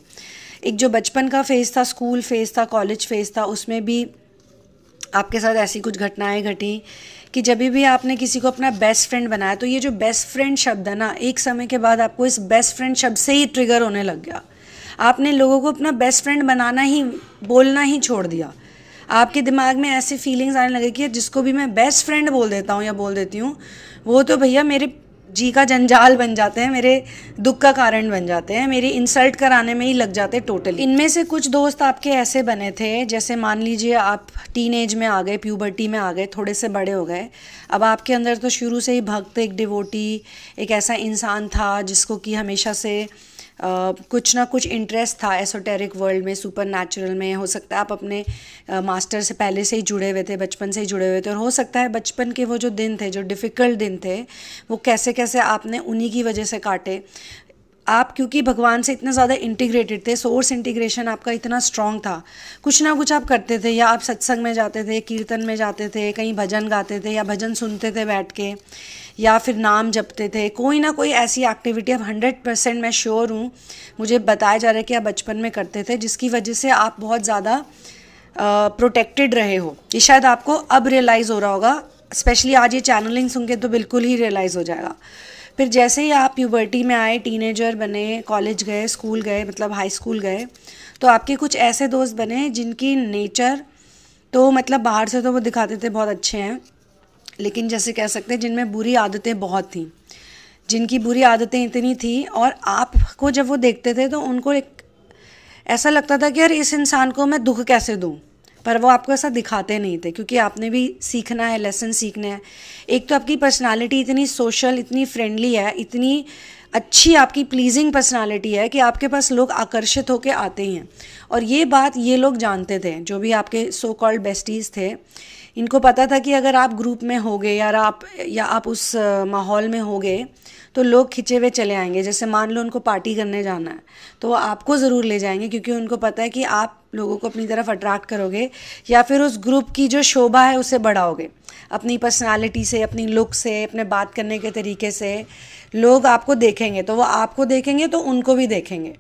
एक जो बचपन का फेज़ था स्कूल फेज़ था कॉलेज फेज़ था उसमें भी आपके साथ ऐसी कुछ घटनाएं घटी कि जब भी आपने किसी को अपना बेस्ट फ्रेंड बनाया तो ये जो बेस्ट फ्रेंड शब्द है ना एक समय के बाद आपको इस बेस्ट फ्रेंड शब्द से ही ट्रिगर होने लग गया आपने लोगों को अपना बेस्ट फ्रेंड बनाना ही बोलना ही छोड़ दिया आपके दिमाग में ऐसी फीलिंग्स आने लगे कि जिसको भी मैं बेस्ट फ्रेंड बोल देता हूँ या बोल देती हूँ वो तो भैया मेरे जी का जंजाल बन जाते हैं मेरे दुख का कारण बन जाते हैं मेरी इंसल्ट कराने में ही लग जाते हैं टोटली इनमें से कुछ दोस्त आपके ऐसे बने थे जैसे मान लीजिए आप टीन एज में आ गए प्यूबर्टी में आ गए थोड़े से बड़े हो गए अब आपके अंदर तो शुरू से ही भक्त एक डिवोटी एक ऐसा इंसान था जिसको कि हमेशा से कुछ ना कुछ इंटरेस्ट था एसोटेरिक वर्ल्ड में सुपर नेचुरल में हो सकता है आप अपने मास्टर से पहले से ही जुड़े हुए थे बचपन से ही जुड़े हुए थे और हो सकता है बचपन के वो जो दिन थे जो डिफ़िकल्ट दिन थे वो कैसे कैसे आपने उन्हीं की वजह से काटे आप क्योंकि भगवान से इतना ज़्यादा इंटीग्रेटेड थे सोर्स इंटीग्रेशन आपका इतना स्ट्रॉन्ग था कुछ ना कुछ आप करते थे या आप सत्संग में जाते थे कीर्तन में जाते थे कहीं भजन गाते थे या भजन सुनते थे बैठ के या फिर नाम जपते थे कोई ना कोई ऐसी एक्टिविटी अब हंड्रेड परसेंट मैं श्योर हूँ मुझे बताया जा रहा है कि आप बचपन में करते थे जिसकी वजह से आप बहुत ज़्यादा प्रोटेक्टेड रहे हो ये शायद आपको अब रियलाइज़ हो रहा होगा स्पेशली आज ये चैनलिंग सुन के तो बिल्कुल ही रियलाइज़ हो जाएगा फिर जैसे ही आप प्यूबर्टी में आए टीनेजर बने कॉलेज गए स्कूल गए मतलब हाई स्कूल गए तो आपके कुछ ऐसे दोस्त बने जिनकी नेचर तो मतलब बाहर से तो वो दिखाते थे बहुत अच्छे हैं लेकिन जैसे कह सकते हैं जिनमें बुरी आदतें बहुत थी जिनकी बुरी आदतें इतनी थी और आपको जब वो देखते थे तो उनको एक ऐसा लगता था कि यार इस इंसान को मैं दुख कैसे दूँ पर वो आपको ऐसा दिखाते नहीं थे क्योंकि आपने भी सीखना है लेसन सीखना है एक तो आपकी पर्सनालिटी इतनी सोशल इतनी फ्रेंडली है इतनी अच्छी आपकी प्लीजिंग पर्सनालिटी है कि आपके पास लोग आकर्षित होकर आते हैं और ये बात ये लोग जानते थे जो भी आपके सो कॉल्ड बेस्टीज़ थे इनको पता था कि अगर आप ग्रुप में हो गए या आप या आप उस माहौल में हो गए तो लोग खिंचे हुए चले आएंगे जैसे मान लो उनको पार्टी करने जाना है तो वो आपको ज़रूर ले जाएंगे क्योंकि उनको पता है कि आप लोगों को अपनी तरफ अट्रैक्ट करोगे या फिर उस ग्रुप की जो शोभा है उसे बढ़ाओगे अपनी पर्सनालिटी से अपनी लुक से अपने बात करने के तरीके से लोग आपको देखेंगे तो वो आपको देखेंगे तो उनको भी देखेंगे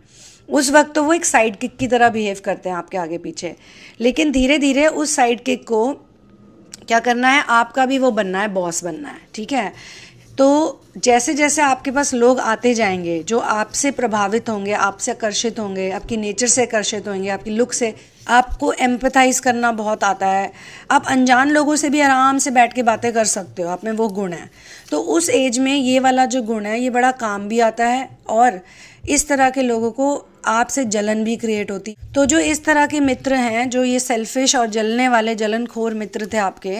उस वक्त तो वो एक साइड किक की तरह बिहेव करते हैं आपके आगे पीछे लेकिन धीरे धीरे उस साइड किक को क्या करना है आपका भी वो बनना है बॉस बनना है ठीक है तो जैसे जैसे आपके पास लोग आते जाएंगे जो आपसे प्रभावित होंगे आपसे आकर्षित होंगे आपकी नेचर से आकर्षित होंगे आपकी लुक से आपको एम्पथाइज करना बहुत आता है आप अनजान लोगों से भी आराम से बैठ के बातें कर सकते हो आप में वो गुण है तो उस एज में ये वाला जो गुण है ये बड़ा काम भी आता है और इस तरह के लोगों को आपसे जलन भी क्रिएट होती तो जो इस तरह के मित्र हैं जो ये सेल्फिश और जलने वाले जलनखोर मित्र थे आपके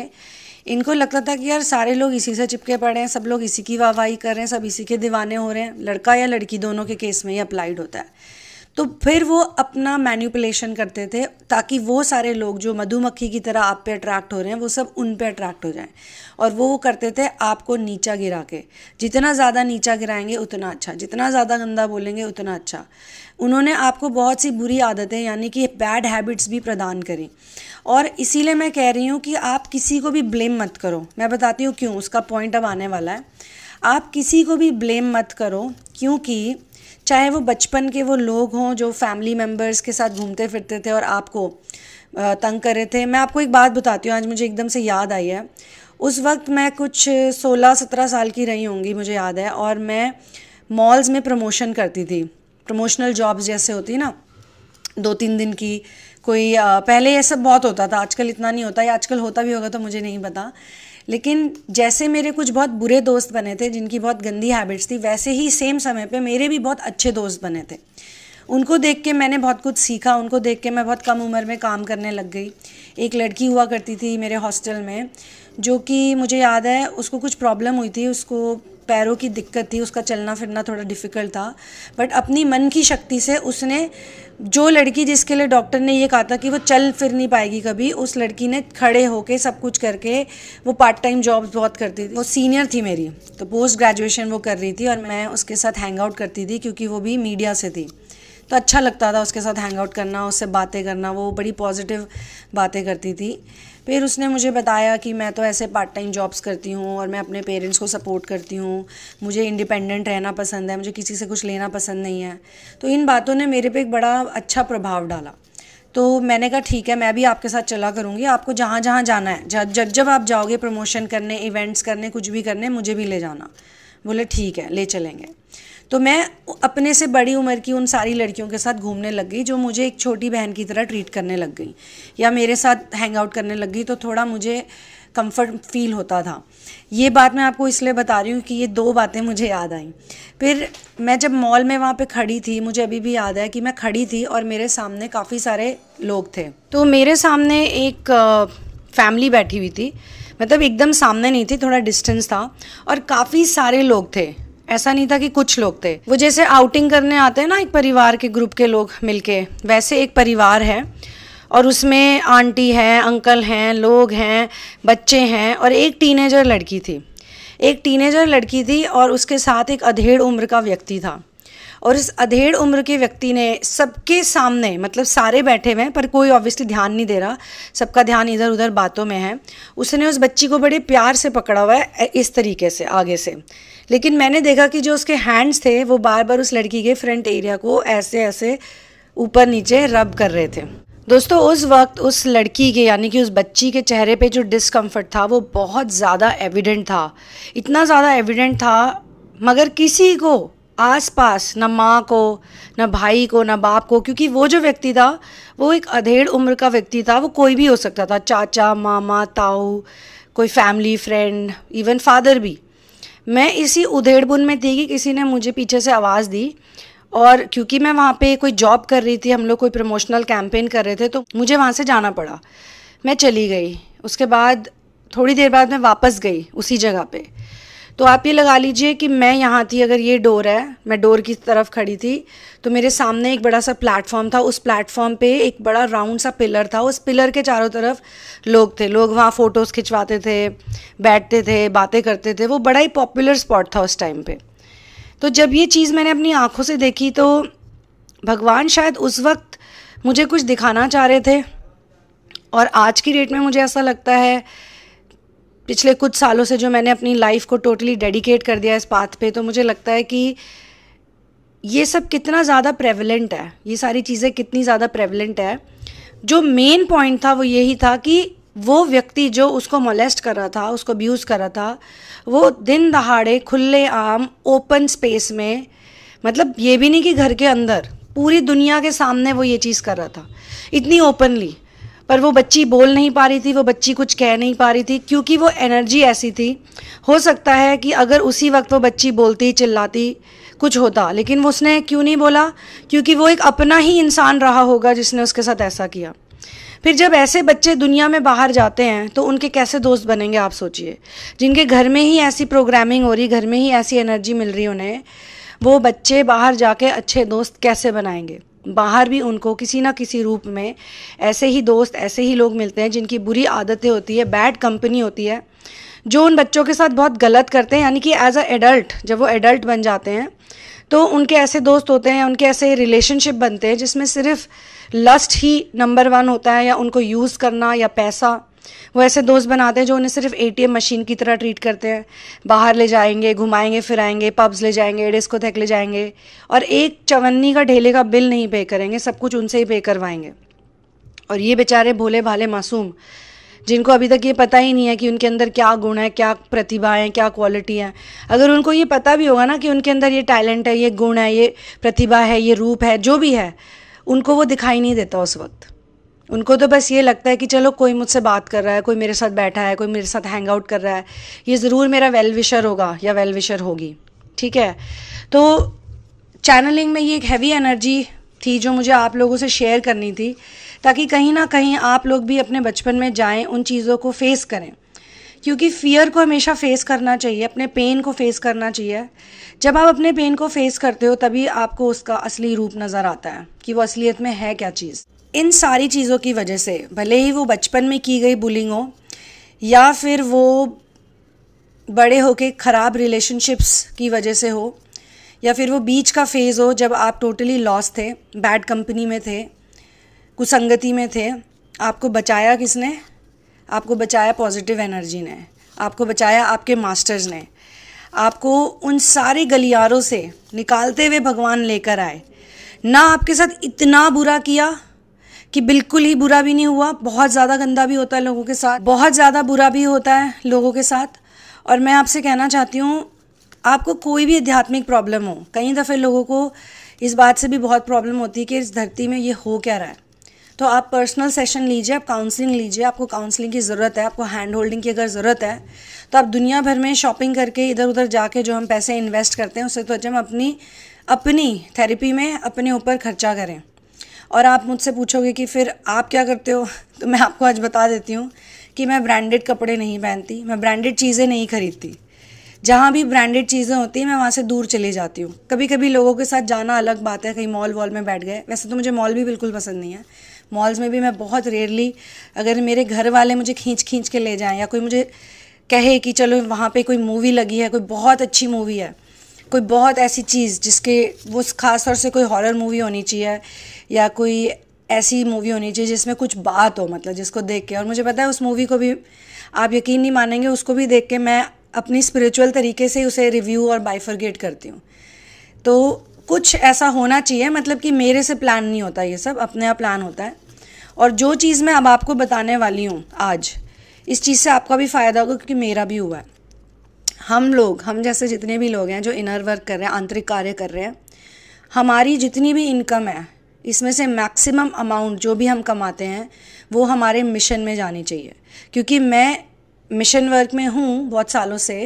इनको लगता था कि यार सारे लोग इसी से चिपके पड़े हैं सब लोग इसी की वाहवाही कर रहे हैं सब इसी के दीवाने हो रहे हैं लड़का या लड़की दोनों के केस में ही अप्लाइड होता है तो फिर वो अपना मैन्यूपुलेशन करते थे ताकि वो सारे लोग जो मधुमक्खी की तरह आप पे अट्रैक्ट हो रहे हैं वो सब उन पे अट्रैक्ट हो जाएं और वो वो करते थे आपको नीचा गिरा के जितना ज़्यादा नीचा गिराएंगे उतना अच्छा जितना ज़्यादा गंदा बोलेंगे उतना अच्छा उन्होंने आपको बहुत सी बुरी आदतें यानी कि बैड हैबिट्स भी प्रदान करी और इसीलिए मैं कह रही हूँ कि आप किसी को भी ब्लेम मत करो मैं बताती हूँ क्यों उसका पॉइंट अब आने वाला है आप किसी को भी ब्लेम मत करो क्योंकि चाहे वो बचपन के वो लोग हों जो फैमिली मेम्बर्स के साथ घूमते फिरते थे और आपको तंग कर रहे थे मैं आपको एक बात बताती हूँ आज मुझे एकदम से याद आई है उस वक्त मैं कुछ 16-17 साल की रही होंगी मुझे याद है और मैं मॉल्स में प्रमोशन करती थी प्रमोशनल जॉब्स जैसे होती ना दो तीन दिन की कोई पहले ये सब बहुत होता था आजकल इतना नहीं होता या आजकल होता भी होगा तो मुझे नहीं पता लेकिन जैसे मेरे कुछ बहुत बुरे दोस्त बने थे जिनकी बहुत गंदी हैबिट्स थी वैसे ही सेम समय पे मेरे भी बहुत अच्छे दोस्त बने थे उनको देख के मैंने बहुत कुछ सीखा उनको देख के मैं बहुत कम उम्र में काम करने लग गई एक लड़की हुआ करती थी मेरे हॉस्टल में जो कि मुझे याद है उसको कुछ प्रॉब्लम हुई थी उसको पैरों की दिक्कत थी उसका चलना फिरना थोड़ा डिफ़िकल्ट था बट अपनी मन की शक्ति से उसने जो लड़की जिसके लिए डॉक्टर ने ये कहा था कि वो चल फिर नहीं पाएगी कभी उस लड़की ने खड़े होके सब कुछ करके वो पार्ट टाइम जॉब्स बहुत करती थी वो सीनियर थी मेरी तो पोस्ट ग्रेजुएशन वो कर रही थी और मैं उसके साथ हैंग आउट करती थी क्योंकि वो भी मीडिया से थी तो अच्छा लगता था उसके साथ हैंग आउट करना उससे बातें करना वो बड़ी पॉजिटिव बातें करती थी फिर उसने मुझे बताया कि मैं तो ऐसे पार्ट टाइम जॉब्स करती हूँ और मैं अपने पेरेंट्स को सपोर्ट करती हूँ मुझे इंडिपेंडेंट रहना पसंद है मुझे किसी से कुछ लेना पसंद नहीं है तो इन बातों ने मेरे पे एक बड़ा अच्छा प्रभाव डाला तो मैंने कहा ठीक है मैं भी आपके साथ चला करूँगी आपको जहाँ जहाँ जाना है जब जब जब आप जाओगे प्रमोशन करने इवेंट्स करने कुछ भी करने मुझे भी ले जाना बोले ठीक है ले चलेंगे तो मैं अपने से बड़ी उम्र की उन सारी लड़कियों के साथ घूमने लग गई जो मुझे एक छोटी बहन की तरह ट्रीट करने लग गई या मेरे साथ हैंग आउट करने लग गई तो थोड़ा मुझे कंफर्ट फील होता था ये बात मैं आपको इसलिए बता रही हूँ कि ये दो बातें मुझे याद आईं फिर मैं जब मॉल में वहाँ पे खड़ी थी मुझे अभी भी याद है कि मैं खड़ी थी और मेरे सामने काफ़ी सारे लोग थे तो मेरे सामने एक फैमिली बैठी हुई थी मतलब एकदम सामने नहीं थी थोड़ा डिस्टेंस था और काफ़ी सारे लोग थे ऐसा नहीं था कि कुछ लोग थे वो जैसे आउटिंग करने आते हैं ना एक परिवार के ग्रुप के लोग मिलके वैसे एक परिवार है और उसमें आंटी है अंकल हैं लोग हैं बच्चे हैं और एक टीनेजर लड़की थी एक टीनेजर लड़की थी और उसके साथ एक अधेड़ उम्र का व्यक्ति था और इस अधेड़ उम्र के व्यक्ति ने सबके सामने मतलब सारे बैठे हुए हैं पर कोई ऑब्वियसली ध्यान नहीं दे रहा सबका ध्यान इधर उधर बातों में है उसने उस बच्ची को बड़े प्यार से पकड़ा हुआ है इस तरीके से आगे से लेकिन मैंने देखा कि जो उसके हैंड्स थे वो बार बार उस लड़की के फ्रंट एरिया को ऐसे ऐसे ऊपर नीचे रब कर रहे थे दोस्तों उस वक्त उस लड़की के यानी कि उस बच्ची के चेहरे पे जो डिसकम्फर्ट था वो बहुत ज़्यादा एविडेंट था इतना ज़्यादा एविडेंट था मगर किसी को आसपास न माँ को ना भाई को ना बाप को क्योंकि वो जो व्यक्ति था वो एक अधेड़ उम्र का व्यक्ति था वो कोई भी हो सकता था चाचा मामा ताऊ कोई फैमिली फ्रेंड इवन फादर भी मैं इसी उधेड़बुन में थी कि किसी ने मुझे पीछे से आवाज़ दी और क्योंकि मैं वहाँ पे कोई जॉब कर रही थी हम लोग कोई प्रमोशनल कैंपेन कर रहे थे तो मुझे वहाँ से जाना पड़ा मैं चली गई उसके बाद थोड़ी देर बाद मैं वापस गई उसी जगह पे तो आप ये लगा लीजिए कि मैं यहाँ थी अगर ये डोर है मैं डोर की तरफ खड़ी थी तो मेरे सामने एक बड़ा सा प्लेटफॉर्म था उस प्लेटफॉर्म पे एक बड़ा राउंड सा पिलर था उस पिलर के चारों तरफ लोग थे लोग वहाँ फ़ोटोज़ खिंचवाते थे बैठते थे बातें करते थे वो बड़ा ही पॉपुलर स्पॉट था उस टाइम पर तो जब ये चीज़ मैंने अपनी आँखों से देखी तो भगवान शायद उस वक्त मुझे कुछ दिखाना चाह रहे थे और आज की डेट में मुझे ऐसा लगता है पिछले कुछ सालों से जो मैंने अपनी लाइफ को टोटली डेडिकेट कर दिया इस बात पे तो मुझे लगता है कि ये सब कितना ज़्यादा प्रेवलेंट है ये सारी चीज़ें कितनी ज़्यादा प्रेवलेंट है जो मेन पॉइंट था वो यही था कि वो व्यक्ति जो उसको मोलेस्ट कर रहा था उसको अब्यूज़ कर रहा था वो दिन दहाड़े खुले आम ओपन स्पेस में मतलब ये भी नहीं कि घर के अंदर पूरी दुनिया के सामने वो ये चीज़ कर रहा था इतनी ओपनली पर वो बच्ची बोल नहीं पा रही थी वो बच्ची कुछ कह नहीं पा रही थी क्योंकि वो एनर्जी ऐसी थी हो सकता है कि अगर उसी वक्त वो बच्ची बोलती चिल्लाती कुछ होता लेकिन वो उसने क्यों नहीं बोला क्योंकि वो एक अपना ही इंसान रहा होगा जिसने उसके साथ ऐसा किया फिर जब ऐसे बच्चे दुनिया में बाहर जाते हैं तो उनके कैसे दोस्त बनेंगे आप सोचिए जिनके घर में ही ऐसी प्रोग्रामिंग हो रही घर में ही ऐसी एनर्जी मिल रही उन्हें वो बच्चे बाहर जाके अच्छे दोस्त कैसे बनाएंगे बाहर भी उनको किसी ना किसी रूप में ऐसे ही दोस्त ऐसे ही लोग मिलते हैं जिनकी बुरी आदतें होती है बैड कंपनी होती है जो उन बच्चों के साथ बहुत गलत करते हैं यानी कि एज अ एडल्ट जब वो एडल्ट बन जाते हैं तो उनके ऐसे दोस्त होते हैं उनके ऐसे रिलेशनशिप बनते हैं जिसमें सिर्फ लस्ट ही नंबर वन होता है या उनको यूज़ करना या पैसा वो ऐसे दोस्त बनाते हैं जो उन्हें सिर्फ ए मशीन की तरह ट्रीट करते हैं बाहर ले जाएंगे घुमाएंगे फिराएंगे पब्स ले जाएंगे थेक ले जाएंगे और एक चवन्नी का ढेले का बिल नहीं पे करेंगे सब कुछ उनसे ही पे करवाएंगे और ये बेचारे भोले भाले मासूम जिनको अभी तक ये पता ही नहीं है कि उनके अंदर क्या गुण है क्या प्रतिभा हैं क्या क्वालिटी हैं अगर उनको ये पता भी होगा ना कि उनके अंदर ये टैलेंट है ये गुण है ये प्रतिभा है ये रूप है जो भी है उनको वो दिखाई नहीं देता उस वक्त उनको तो बस ये लगता है कि चलो कोई मुझसे बात कर रहा है कोई मेरे साथ बैठा है कोई मेरे साथ हैंग आउट कर रहा है ये ज़रूर मेरा वेल विशर होगा या वेल विशर होगी ठीक है तो चैनलिंग में ये एक हैवी एनर्जी थी जो मुझे आप लोगों से शेयर करनी थी ताकि कहीं ना कहीं आप लोग भी अपने बचपन में जाएं उन चीज़ों को फेस करें क्योंकि फियर को हमेशा फेस करना चाहिए अपने पेन को फेस करना चाहिए जब आप अपने पेन को फेस करते हो तभी आपको उसका असली रूप नज़र आता है कि वो असलियत में है क्या चीज़ इन सारी चीज़ों की वजह से भले ही वो बचपन में की गई बुलिंग हो या फिर वो बड़े होके ख़राब रिलेशनशिप्स की वजह से हो या फिर वो बीच का फेज़ हो जब आप टोटली लॉस थे बैड कंपनी में थे कुसंगति में थे आपको बचाया किसने आपको बचाया पॉजिटिव एनर्जी ने आपको बचाया आपके मास्टर्स ने आपको उन सारे गलियारों से निकालते हुए भगवान लेकर आए ना आपके साथ इतना बुरा किया कि बिल्कुल ही बुरा भी नहीं हुआ बहुत ज़्यादा गंदा भी होता है लोगों के साथ बहुत ज़्यादा बुरा भी होता है लोगों के साथ और मैं आपसे कहना चाहती हूँ आपको कोई भी आध्यात्मिक प्रॉब्लम हो कई दफ़े लोगों को इस बात से भी बहुत प्रॉब्लम होती है कि इस धरती में ये हो क्या रहा है तो आप पर्सनल सेशन लीजिए आप काउंसलिंग लीजिए आपको काउंसलिंग की ज़रूरत है आपको हैंड होल्डिंग की अगर ज़रूरत है तो आप दुनिया भर में शॉपिंग करके इधर उधर जाके जो हम पैसे इन्वेस्ट करते हैं उससे तो अच्छा हम अपनी अपनी थेरेपी में अपने ऊपर खर्चा करें और आप मुझसे पूछोगे कि फिर आप क्या करते हो तो मैं आपको आज बता देती हूँ कि मैं ब्रांडेड कपड़े नहीं पहनती मैं ब्रांडेड चीज़ें नहीं खरीदती जहाँ भी ब्रांडेड चीज़ें होती हैं मैं वहाँ से दूर चली जाती हूँ कभी कभी लोगों के साथ जाना अलग बात है कहीं मॉल वॉल में बैठ गए वैसे तो मुझे मॉल भी बिल्कुल पसंद नहीं है मॉल्स में भी मैं बहुत रेयरली अगर मेरे घर वाले मुझे खींच खींच के ले जाएं या कोई मुझे कहे कि चलो वहाँ पे कोई मूवी लगी है कोई बहुत अच्छी मूवी है कोई बहुत ऐसी चीज़ जिसके वो खास तौर से कोई हॉरर मूवी होनी चाहिए या कोई ऐसी मूवी होनी चाहिए जिसमें कुछ बात हो मतलब जिसको देख के और मुझे पता है उस मूवी को भी आप यकीन नहीं मानेंगे उसको भी देख के मैं अपनी स्पिरिचुअल तरीके से उसे रिव्यू और बाइफरगेट करती हूँ तो कुछ ऐसा होना चाहिए मतलब कि मेरे से प्लान नहीं होता ये सब अपने आप प्लान होता है और जो चीज़ मैं अब आपको बताने वाली हूँ आज इस चीज़ से आपका भी फ़ायदा होगा क्योंकि मेरा भी हुआ है हम लोग हम जैसे जितने भी लोग हैं जो इनर वर्क कर रहे हैं आंतरिक कार्य कर रहे हैं हमारी जितनी भी इनकम है इसमें से मैक्सिमम अमाउंट जो भी हम कमाते हैं वो हमारे मिशन में जानी चाहिए क्योंकि मैं मिशन वर्क में हूँ बहुत सालों से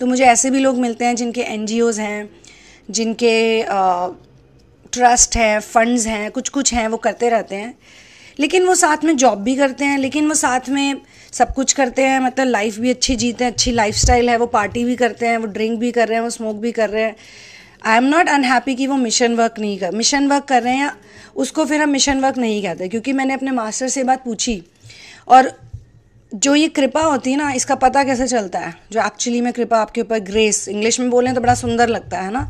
तो मुझे ऐसे भी लोग मिलते हैं जिनके एन हैं जिनके ट्रस्ट हैं फंड्स हैं कुछ कुछ हैं वो करते रहते हैं लेकिन वो साथ में जॉब भी करते हैं लेकिन वो साथ में सब कुछ करते हैं मतलब लाइफ भी अच्छी जीते हैं अच्छी लाइफ है वो पार्टी भी करते हैं वो ड्रिंक भी कर रहे हैं वो स्मोक भी कर रहे हैं आई एम नॉट अनहैप्पी कि वो मिशन वर्क नहीं कर मिशन वर्क कर रहे हैं उसको फिर हम मिशन वर्क नहीं कहते क्योंकि मैंने अपने मास्टर से बात पूछी और जो ये कृपा होती है ना इसका पता कैसे चलता है जो एक्चुअली में कृपा आपके ऊपर ग्रेस इंग्लिश में बोलें तो बड़ा सुंदर लगता है ना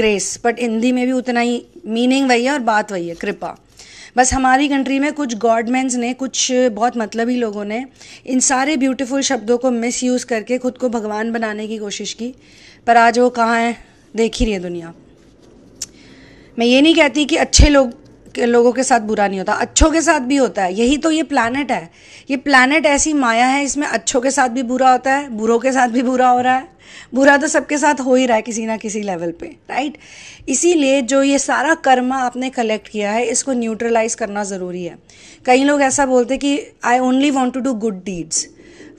ग्रेस बट हिंदी में भी उतना ही मीनिंग वही है और बात वही है कृपा बस हमारी कंट्री में कुछ गॉडमेंस ने कुछ बहुत मतलबी लोगों ने इन सारे ब्यूटीफुल शब्दों को मिस यूज़ करके खुद को भगवान बनाने की कोशिश की पर आज वो कहाँ हैं देख ही रही है दुनिया मैं ये नहीं कहती कि अच्छे लोग के लोगों के साथ बुरा नहीं होता अच्छों के साथ भी होता है यही तो ये प्लानट है ये प्लानट ऐसी माया है इसमें अच्छों के साथ भी बुरा होता है बुरों के साथ भी बुरा हो रहा है बुरा तो सबके साथ हो ही रहा है किसी ना किसी लेवल पे राइट इसीलिए जो ये सारा कर्मा आपने कलेक्ट किया है इसको न्यूट्रलाइज करना ज़रूरी है कई लोग ऐसा बोलते कि I only want to do good deeds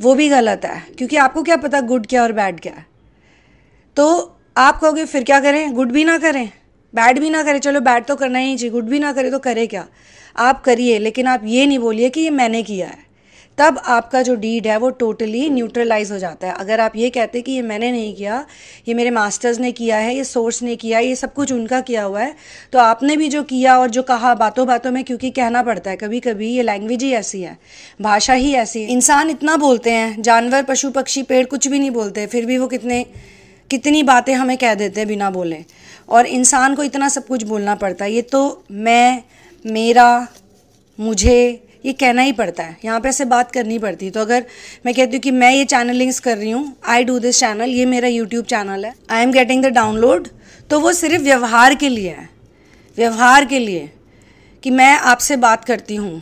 वो भी गलत है क्योंकि आपको क्या पता गुड क्या और बैड क्या है तो आप कहोगे फिर क्या करें गुड भी ना करें बैड भी ना करे चलो बैड तो करना ही चाहिए गुड भी ना करे तो करे क्या आप करिए लेकिन आप ये नहीं बोलिए कि ये मैंने किया है तब आपका जो डीड है वो टोटली न्यूट्रलाइज हो जाता है अगर आप ये कहते हैं कि ये मैंने नहीं किया ये मेरे मास्टर्स ने किया है ये सोर्स ने किया ये सब कुछ उनका किया हुआ है तो आपने भी जो किया और जो कहा बातों बातों में क्योंकि कहना पड़ता है कभी कभी ये लैंग्वेज ही ऐसी है भाषा ही ऐसी है इंसान इतना बोलते हैं जानवर पशु पक्षी पेड़ कुछ भी नहीं बोलते फिर भी वो कितने कितनी बातें हमें कह देते हैं बिना बोले और इंसान को इतना सब कुछ बोलना पड़ता है ये तो मैं मेरा मुझे ये कहना ही पड़ता है यहाँ पे ऐसे बात करनी पड़ती है तो अगर मैं कहती हूँ कि मैं ये चैनलिंग्स कर रही हूँ आई डू दिस चैनल ये मेरा यूट्यूब चैनल है I am getting the download तो वो सिर्फ व्यवहार के लिए है व्यवहार के लिए कि मैं आपसे बात करती हूँ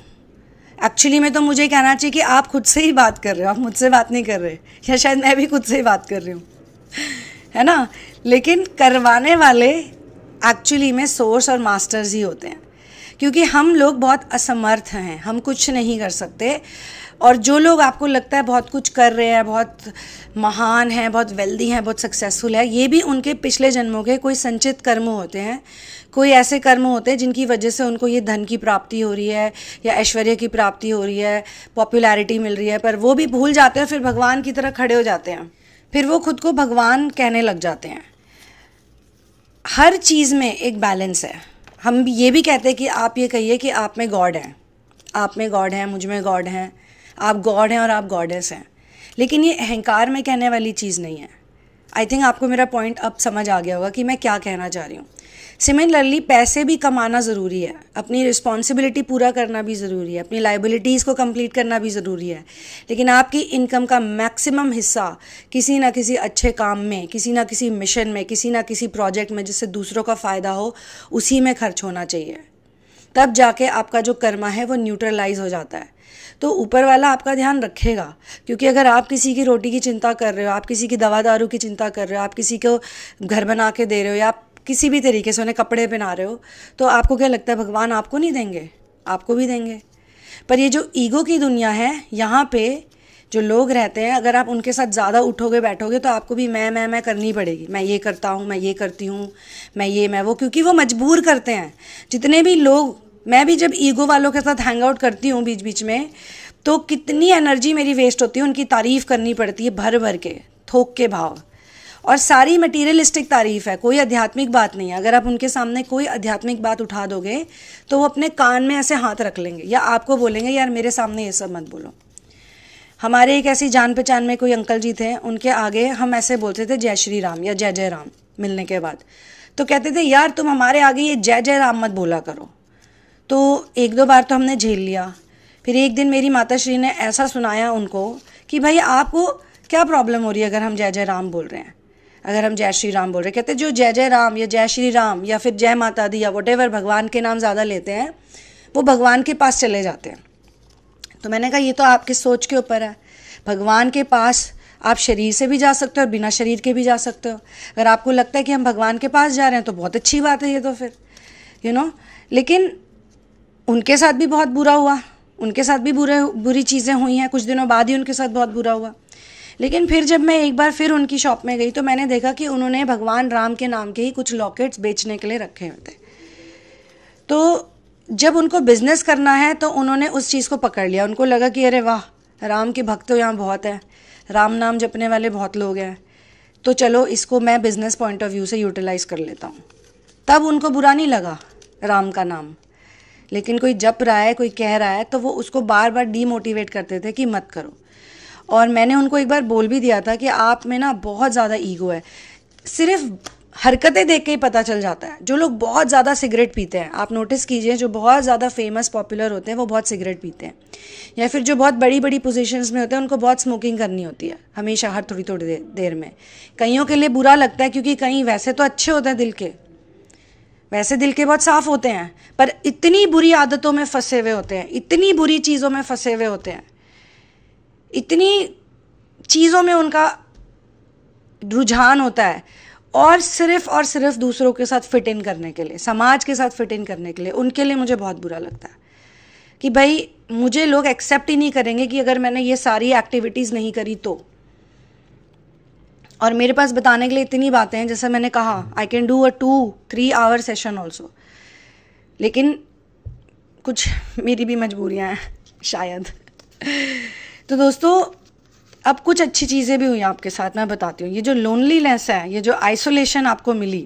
एक्चुअली में तो मुझे कहना चाहिए कि आप खुद से ही बात कर रहे हो आप मुझसे बात नहीं कर रहे या शायद मैं भी खुद से ही बात कर रही हूँ है ना लेकिन करवाने वाले एक्चुअली में सोर्स और मास्टर्स ही होते हैं क्योंकि हम लोग बहुत असमर्थ हैं हम कुछ नहीं कर सकते और जो लोग आपको लगता है बहुत कुछ कर रहे हैं बहुत महान हैं बहुत वेल्दी हैं बहुत सक्सेसफुल है ये भी उनके पिछले जन्मों के कोई संचित कर्म होते हैं कोई ऐसे कर्म होते हैं जिनकी वजह से उनको ये धन की प्राप्ति हो रही है या ऐश्वर्य की प्राप्ति हो रही है पॉपुलैरिटी मिल रही है पर वो भी भूल जाते हैं फिर भगवान की तरह खड़े हो जाते हैं फिर वो खुद को भगवान कहने लग जाते हैं हर चीज़ में एक बैलेंस है हम ये भी कहते हैं कि आप ये कहिए कि आप में गॉड हैं आप में गॉड हैं मुझ में गॉड हैं आप गॉड हैं और आप गॉडेस हैं लेकिन ये अहंकार में कहने वाली चीज़ नहीं है आई थिंक आपको मेरा पॉइंट अब समझ आ गया होगा कि मैं क्या कहना चाह रही हूँ सिमिलरली पैसे भी कमाना ज़रूरी है अपनी रिस्पॉन्सिबिलिटी पूरा करना भी ज़रूरी है अपनी लाइबिलिटीज़ को कम्प्लीट करना भी ज़रूरी है लेकिन आपकी इनकम का मैक्सिमम हिस्सा किसी ना किसी अच्छे काम में किसी ना किसी मिशन में किसी ना किसी प्रोजेक्ट में जिससे दूसरों का फ़ायदा हो उसी में खर्च होना चाहिए तब जाके आपका जो कर्मा है वो न्यूट्रलाइज हो जाता है तो ऊपर वाला आपका ध्यान रखेगा क्योंकि अगर आप किसी की रोटी की चिंता कर रहे हो आप किसी की दवा दारू की चिंता कर रहे हो आप किसी को घर बना के दे रहे हो या आप किसी भी तरीके से उन्हें कपड़े पहना रहे हो तो आपको क्या लगता है भगवान आपको नहीं देंगे आपको भी देंगे पर ये जो ईगो की दुनिया है यहाँ पे जो लोग रहते हैं अगर आप उनके साथ ज़्यादा उठोगे बैठोगे तो आपको भी मैं मैं मैं करनी पड़ेगी मैं ये करता हूँ मैं ये करती हूँ मैं ये मैं वो क्योंकि वो मजबूर करते हैं जितने भी लोग मैं भी जब ईगो वालों के साथ हैंग आउट करती हूँ बीच बीच में तो कितनी एनर्जी मेरी वेस्ट होती है उनकी तारीफ़ करनी पड़ती है भर भर के थोक के भाव और सारी मटीरियलिस्टिक तारीफ है कोई आध्यात्मिक बात नहीं है अगर आप उनके सामने कोई आध्यात्मिक बात उठा दोगे तो वो अपने कान में ऐसे हाथ रख लेंगे या आपको बोलेंगे यार मेरे सामने ये सब मत बोलो हमारे एक ऐसी जान पहचान में कोई अंकल जी थे उनके आगे हम ऐसे बोलते थे जय श्री राम या जय जय राम मिलने के बाद तो कहते थे यार तुम हमारे आगे ये जय जय राम मत बोला करो तो एक दो बार तो हमने झेल लिया फिर एक दिन मेरी माता श्री ने ऐसा सुनाया उनको कि भाई आपको क्या प्रॉब्लम हो रही है अगर हम जय जय राम बोल रहे हैं अगर हम जय श्री राम बोल रहे कहते जो जय जय राम या जय श्री राम या फिर जय माता दी या वट भगवान के नाम ज़्यादा लेते हैं वो भगवान के पास चले जाते हैं तो मैंने कहा ये तो आपके सोच के ऊपर है भगवान के पास आप शरीर से भी जा सकते हो और बिना शरीर के भी जा सकते हो अगर आपको लगता है कि हम भगवान के पास जा रहे हैं तो बहुत अच्छी बात है ये तो फिर यू नो लेकिन उनके साथ भी बहुत बुरा हुआ उनके साथ भी बुरे बुरी चीज़ें हुई हैं कुछ दिनों बाद ही उनके साथ बहुत बुरा हुआ लेकिन फिर जब मैं एक बार फिर उनकी शॉप में गई तो मैंने देखा कि उन्होंने भगवान राम के नाम के ही कुछ लॉकेट्स बेचने के लिए रखे हुए थे तो जब उनको बिजनेस करना है तो उन्होंने उस चीज़ को पकड़ लिया उनको लगा कि अरे वाह राम के भक्त तो यहाँ बहुत हैं राम नाम जपने वाले बहुत लोग हैं तो चलो इसको मैं बिज़नेस पॉइंट ऑफ व्यू से यूटिलाइज़ कर लेता हूँ तब उनको बुरा नहीं लगा राम का नाम लेकिन कोई जप रहा है कोई कह रहा है तो वो उसको बार बार डीमोटिवेट करते थे कि मत करो और मैंने उनको एक बार बोल भी दिया था कि आप में ना बहुत ज़्यादा ईगो है सिर्फ हरकतें देख के ही पता चल जाता है जो लोग बहुत ज़्यादा सिगरेट पीते हैं आप नोटिस कीजिए जो बहुत ज़्यादा फेमस पॉपुलर होते हैं वो बहुत सिगरेट पीते हैं या फिर जो बहुत बड़ी बड़ी पोजीशंस में होते हैं उनको बहुत स्मोकिंग करनी होती है हमेशा हर थोड़ी थोड़ी देर, देर में कईयों के लिए बुरा लगता है क्योंकि कहीं वैसे तो अच्छे होते हैं दिल के वैसे दिल के बहुत साफ़ होते हैं पर इतनी बुरी आदतों में फंसे हुए होते हैं इतनी बुरी चीज़ों में फंसे हुए होते हैं इतनी चीज़ों में उनका रुझान होता है और सिर्फ और सिर्फ दूसरों के साथ फिट इन करने के लिए समाज के साथ फिट इन करने के लिए उनके लिए मुझे बहुत बुरा लगता है कि भाई मुझे लोग एक्सेप्ट ही नहीं करेंगे कि अगर मैंने ये सारी एक्टिविटीज़ नहीं करी तो और मेरे पास बताने के लिए इतनी बातें हैं जैसे मैंने कहा I can do a two three hour session also लेकिन कुछ मेरी भी मजबूरियाँ हैं शायद तो दोस्तों अब कुछ अच्छी चीज़ें भी हुई आपके साथ मैं बताती हूँ ये जो लोनलीनेस है ये जो आइसोलेशन आपको मिली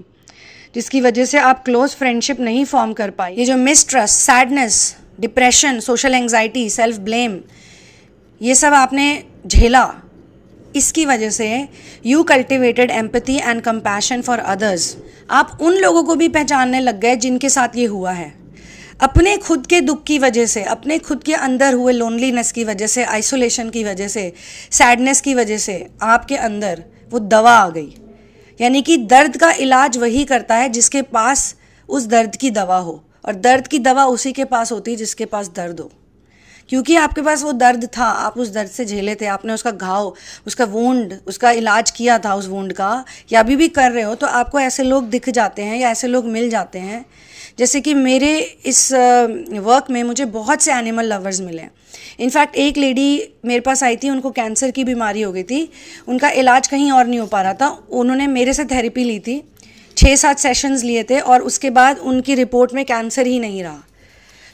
जिसकी वजह से आप क्लोज फ्रेंडशिप नहीं फॉर्म कर पाए ये जो mistrust sadness depression social anxiety self blame ये सब आपने झेला इसकी वजह से you cultivated empathy and compassion for others आप उन लोगों को भी पहचानने लग गए जिनके साथ ये हुआ है अपने खुद के दुख की वजह से अपने खुद के अंदर हुए लोनलीनेस की वजह से आइसोलेशन की वजह से सैडनेस की वजह से आपके अंदर वो दवा आ गई यानी कि दर्द का इलाज वही करता है जिसके पास उस दर्द की दवा हो और दर्द की दवा उसी के पास होती है जिसके पास दर्द हो क्योंकि आपके पास वो दर्द था आप उस दर्द से झेले थे आपने उसका घाव उसका वूंड उसका इलाज किया था उस वूंड का या अभी भी कर रहे हो तो आपको ऐसे लोग दिख जाते हैं या ऐसे लोग मिल जाते हैं जैसे कि मेरे इस वर्क में मुझे बहुत से एनिमल लवर्स मिले हैं इनफैक्ट एक लेडी मेरे पास आई थी उनको कैंसर की बीमारी हो गई थी उनका इलाज कहीं और नहीं हो पा रहा था उन्होंने मेरे से थेरेपी ली थी छः सात सेशंस लिए थे और उसके बाद उनकी रिपोर्ट में कैंसर ही नहीं रहा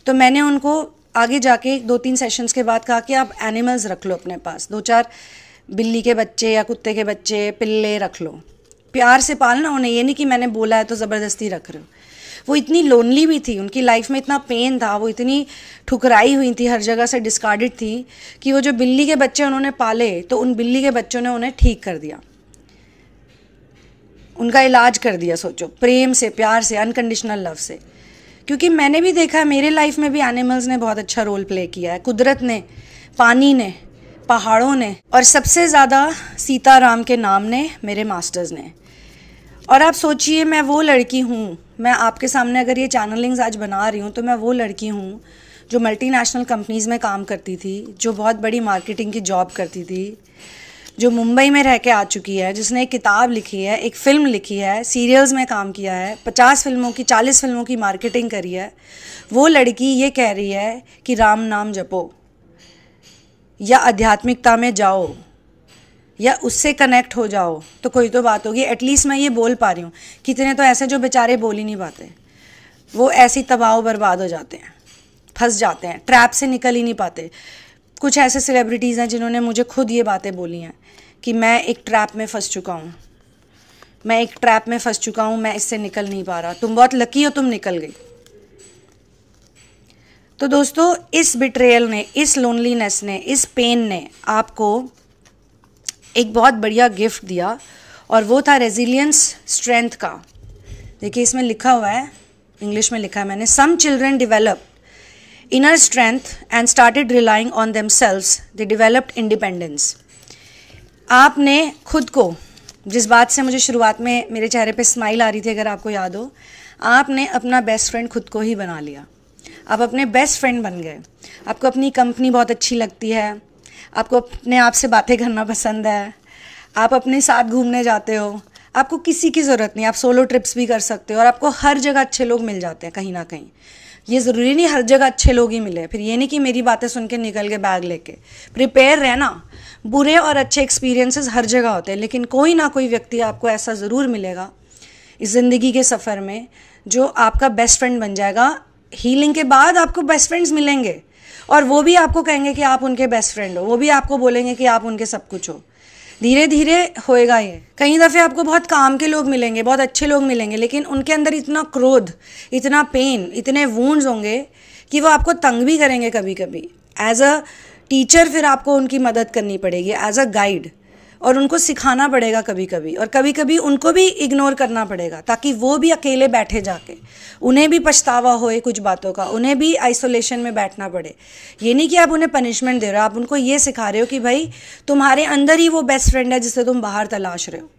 तो मैंने उनको आगे जाके दो तीन सेशंस के बाद कहा कि आप एनिमल्स रख लो अपने पास दो चार बिल्ली के बच्चे या कुत्ते के बच्चे पिल्ले रख लो प्यार से पालना उन्हें ये नहीं कि मैंने बोला है तो ज़बरदस्ती रख रहे हो वो इतनी लोनली भी थी उनकी लाइफ में इतना पेन था वो इतनी ठुकराई हुई थी हर जगह से डिस्कार्डेड थी कि वो जो बिल्ली के बच्चे उन्होंने पाले तो उन बिल्ली के बच्चों ने उन्हें ठीक कर दिया उनका इलाज कर दिया सोचो प्रेम से प्यार से अनकंडीशनल लव से क्योंकि मैंने भी देखा है मेरे लाइफ में भी एनिमल्स ने बहुत अच्छा रोल प्ले किया है कुदरत ने पानी ने पहाड़ों ने और सबसे ज़्यादा सीताराम के नाम ने मेरे मास्टर्स ने और आप सोचिए मैं वो लड़की हूँ मैं आपके सामने अगर ये चैनलिंग्स आज बना रही हूँ तो मैं वो लड़की हूँ जो मल्टीनेशनल कंपनीज़ में काम करती थी जो बहुत बड़ी मार्केटिंग की जॉब करती थी जो मुंबई में रह के आ चुकी है जिसने एक किताब लिखी है एक फ़िल्म लिखी है सीरियल्स में काम किया है पचास फिल्मों की चालीस फिल्मों की मार्केटिंग करी है वो लड़की ये कह रही है कि राम नाम जपो या आध्यात्मिकता में जाओ या उससे कनेक्ट हो जाओ तो कोई तो बात होगी एटलीस्ट मैं ये बोल पा रही हूँ कितने तो ऐसे जो बेचारे बोल ही नहीं पाते वो ऐसे तबाह बर्बाद हो जाते हैं फंस जाते हैं ट्रैप से निकल ही नहीं पाते कुछ ऐसे सेलिब्रिटीज़ हैं जिन्होंने मुझे खुद ये बातें बोली हैं कि मैं एक ट्रैप में फंस चुका हूँ मैं एक ट्रैप में फंस चुका हूँ मैं इससे निकल नहीं पा रहा तुम बहुत लकी हो तुम निकल गई तो दोस्तों इस बिट्रेयल ने इस लोनलीनेस ने इस पेन ने आपको एक बहुत बढ़िया गिफ्ट दिया और वो था रेजिलियंस स्ट्रेंथ का देखिए इसमें लिखा हुआ है इंग्लिश में लिखा है मैंने some children develop inner strength and started relying on themselves they developed independence आपने खुद को जिस बात से मुझे शुरुआत में मेरे चेहरे पे स्माइल आ रही थी अगर आपको याद हो आपने अपना बेस्ट फ्रेंड खुद को ही बना लिया आप अपने बेस्ट फ्रेंड बन गए आपको अपनी कंपनी बहुत अच्छी लगती है आपको अपने आप से बातें करना पसंद है आप अपने साथ घूमने जाते हो आपको किसी की ज़रूरत नहीं आप सोलो ट्रिप्स भी कर सकते हो और आपको हर जगह अच्छे लोग मिल जाते हैं कहीं ना कहीं ये ज़रूरी नहीं हर जगह अच्छे लोग ही मिले फिर ये नहीं कि मेरी बातें सुन के निकल के बैग लेके प्रिपेयर रहना बुरे और अच्छे एक्सपीरियंसेस हर जगह होते हैं लेकिन कोई ना कोई व्यक्ति आपको ऐसा ज़रूर मिलेगा इस ज़िंदगी के सफ़र में जो आपका बेस्ट फ्रेंड बन जाएगा हीलिंग के बाद आपको बेस्ट फ्रेंड्स मिलेंगे और वो भी आपको कहेंगे कि आप उनके बेस्ट फ्रेंड हो वो भी आपको बोलेंगे कि आप उनके सब कुछ हो धीरे धीरे होएगा ये कई दफ़े आपको बहुत काम के लोग मिलेंगे बहुत अच्छे लोग मिलेंगे लेकिन उनके अंदर इतना क्रोध इतना पेन इतने वूंड्स होंगे कि वो आपको तंग भी करेंगे कभी कभी एज अ टीचर फिर आपको उनकी मदद करनी पड़ेगी एज अ गाइड और उनको सिखाना पड़ेगा कभी कभी और कभी कभी उनको भी इग्नोर करना पड़ेगा ताकि वो भी अकेले बैठे जाके उन्हें भी पछतावा होए कुछ बातों का उन्हें भी आइसोलेशन में बैठना पड़े ये नहीं कि आप उन्हें पनिशमेंट दे रहे हो आप उनको ये सिखा रहे हो कि भाई तुम्हारे अंदर ही वो बेस्ट फ्रेंड है जिसे तुम बाहर तलाश रहे हो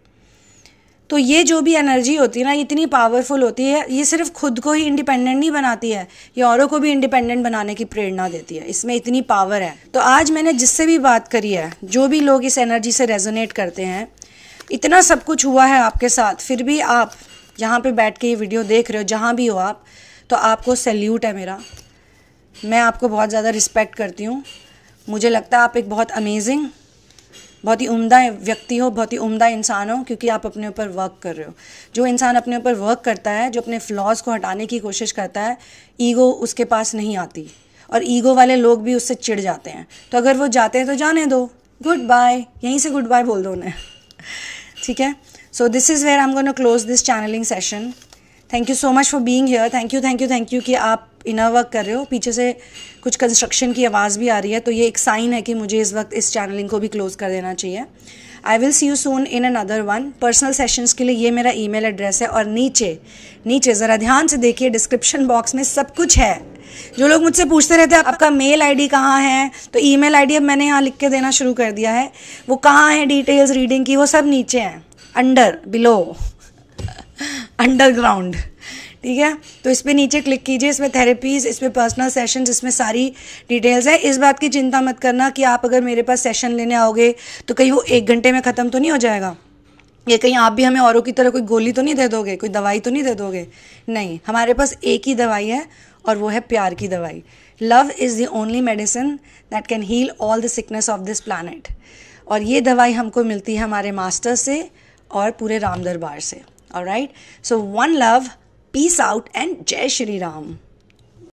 तो ये जो भी एनर्जी होती है ना इतनी पावरफुल होती है ये सिर्फ खुद को ही इंडिपेंडेंट नहीं बनाती है ये औरों को भी इंडिपेंडेंट बनाने की प्रेरणा देती है इसमें इतनी पावर है तो आज मैंने जिससे भी बात करी है जो भी लोग इस एनर्जी से रेजोनेट करते हैं इतना सब कुछ हुआ है आपके साथ फिर भी आप यहाँ पर बैठ के ये वीडियो देख रहे हो जहाँ भी हो आप तो आपको सैल्यूट है मेरा मैं आपको बहुत ज़्यादा रिस्पेक्ट करती हूँ मुझे लगता है आप एक बहुत अमेजिंग बहुत ही उम्दा व्यक्ति हो बहुत ही उम्दा इंसान हो क्योंकि आप अपने ऊपर वर्क कर रहे हो जो इंसान अपने ऊपर वर्क करता है जो अपने फ्लॉज को हटाने की कोशिश करता है ईगो उसके पास नहीं आती और ईगो वाले लोग भी उससे चिढ़ जाते हैं तो अगर वो जाते हैं तो जाने दो गुड बाय यहीं से गुड बाय बोल दो उन्हें ठीक है so this is where I am gonna close this channelling session thank you so much for being here thank you thank you thank you कि आप इनर वर्क कर रहे हो पीछे से कुछ कंस्ट्रक्शन की आवाज़ भी आ रही है तो ये एक साइन है कि मुझे इस वक्त इस चैनलिंग को भी क्लोज़ कर देना चाहिए I will see you soon in another one personal sessions के लिए ये मेरा मेल एड्रेस है और नीचे नीचे ज़रा ध्यान से देखिए डिस्क्रिप्शन बॉक्स में सब कुछ है जो लोग मुझसे पूछते रहते हैं आपका मेल आईडी कहाँ है तो ईमेल आईडी अब मैंने यहाँ लिख के देना शुरू कर दिया है वो कहाँ है डिटेल्स रीडिंग की वो सब नीचे हैं अंडर बिलो अंडरग्राउंड ठीक है तो इस पर नीचे क्लिक कीजिए इसमें थेरेपीज़ इसमें पर्सनल सेशन इसमें सारी डिटेल्स है इस बात की चिंता मत करना कि आप अगर मेरे पास सेशन लेने आओगे तो कहीं वो एक घंटे में ख़त्म तो नहीं हो जाएगा ये कहीं आप भी हमें औरों की तरह कोई गोली तो नहीं दे दोगे कोई दवाई तो नहीं दे दोगे नहीं हमारे पास एक ही दवाई है और वो है प्यार की दवाई love is the only medicine that can heal all the sickness of this planet और ये दवाई हमको मिलती है हमारे मास्टर से और पूरे राम दरबार से All right. So, one love, peace out, and Jai Shri Ram.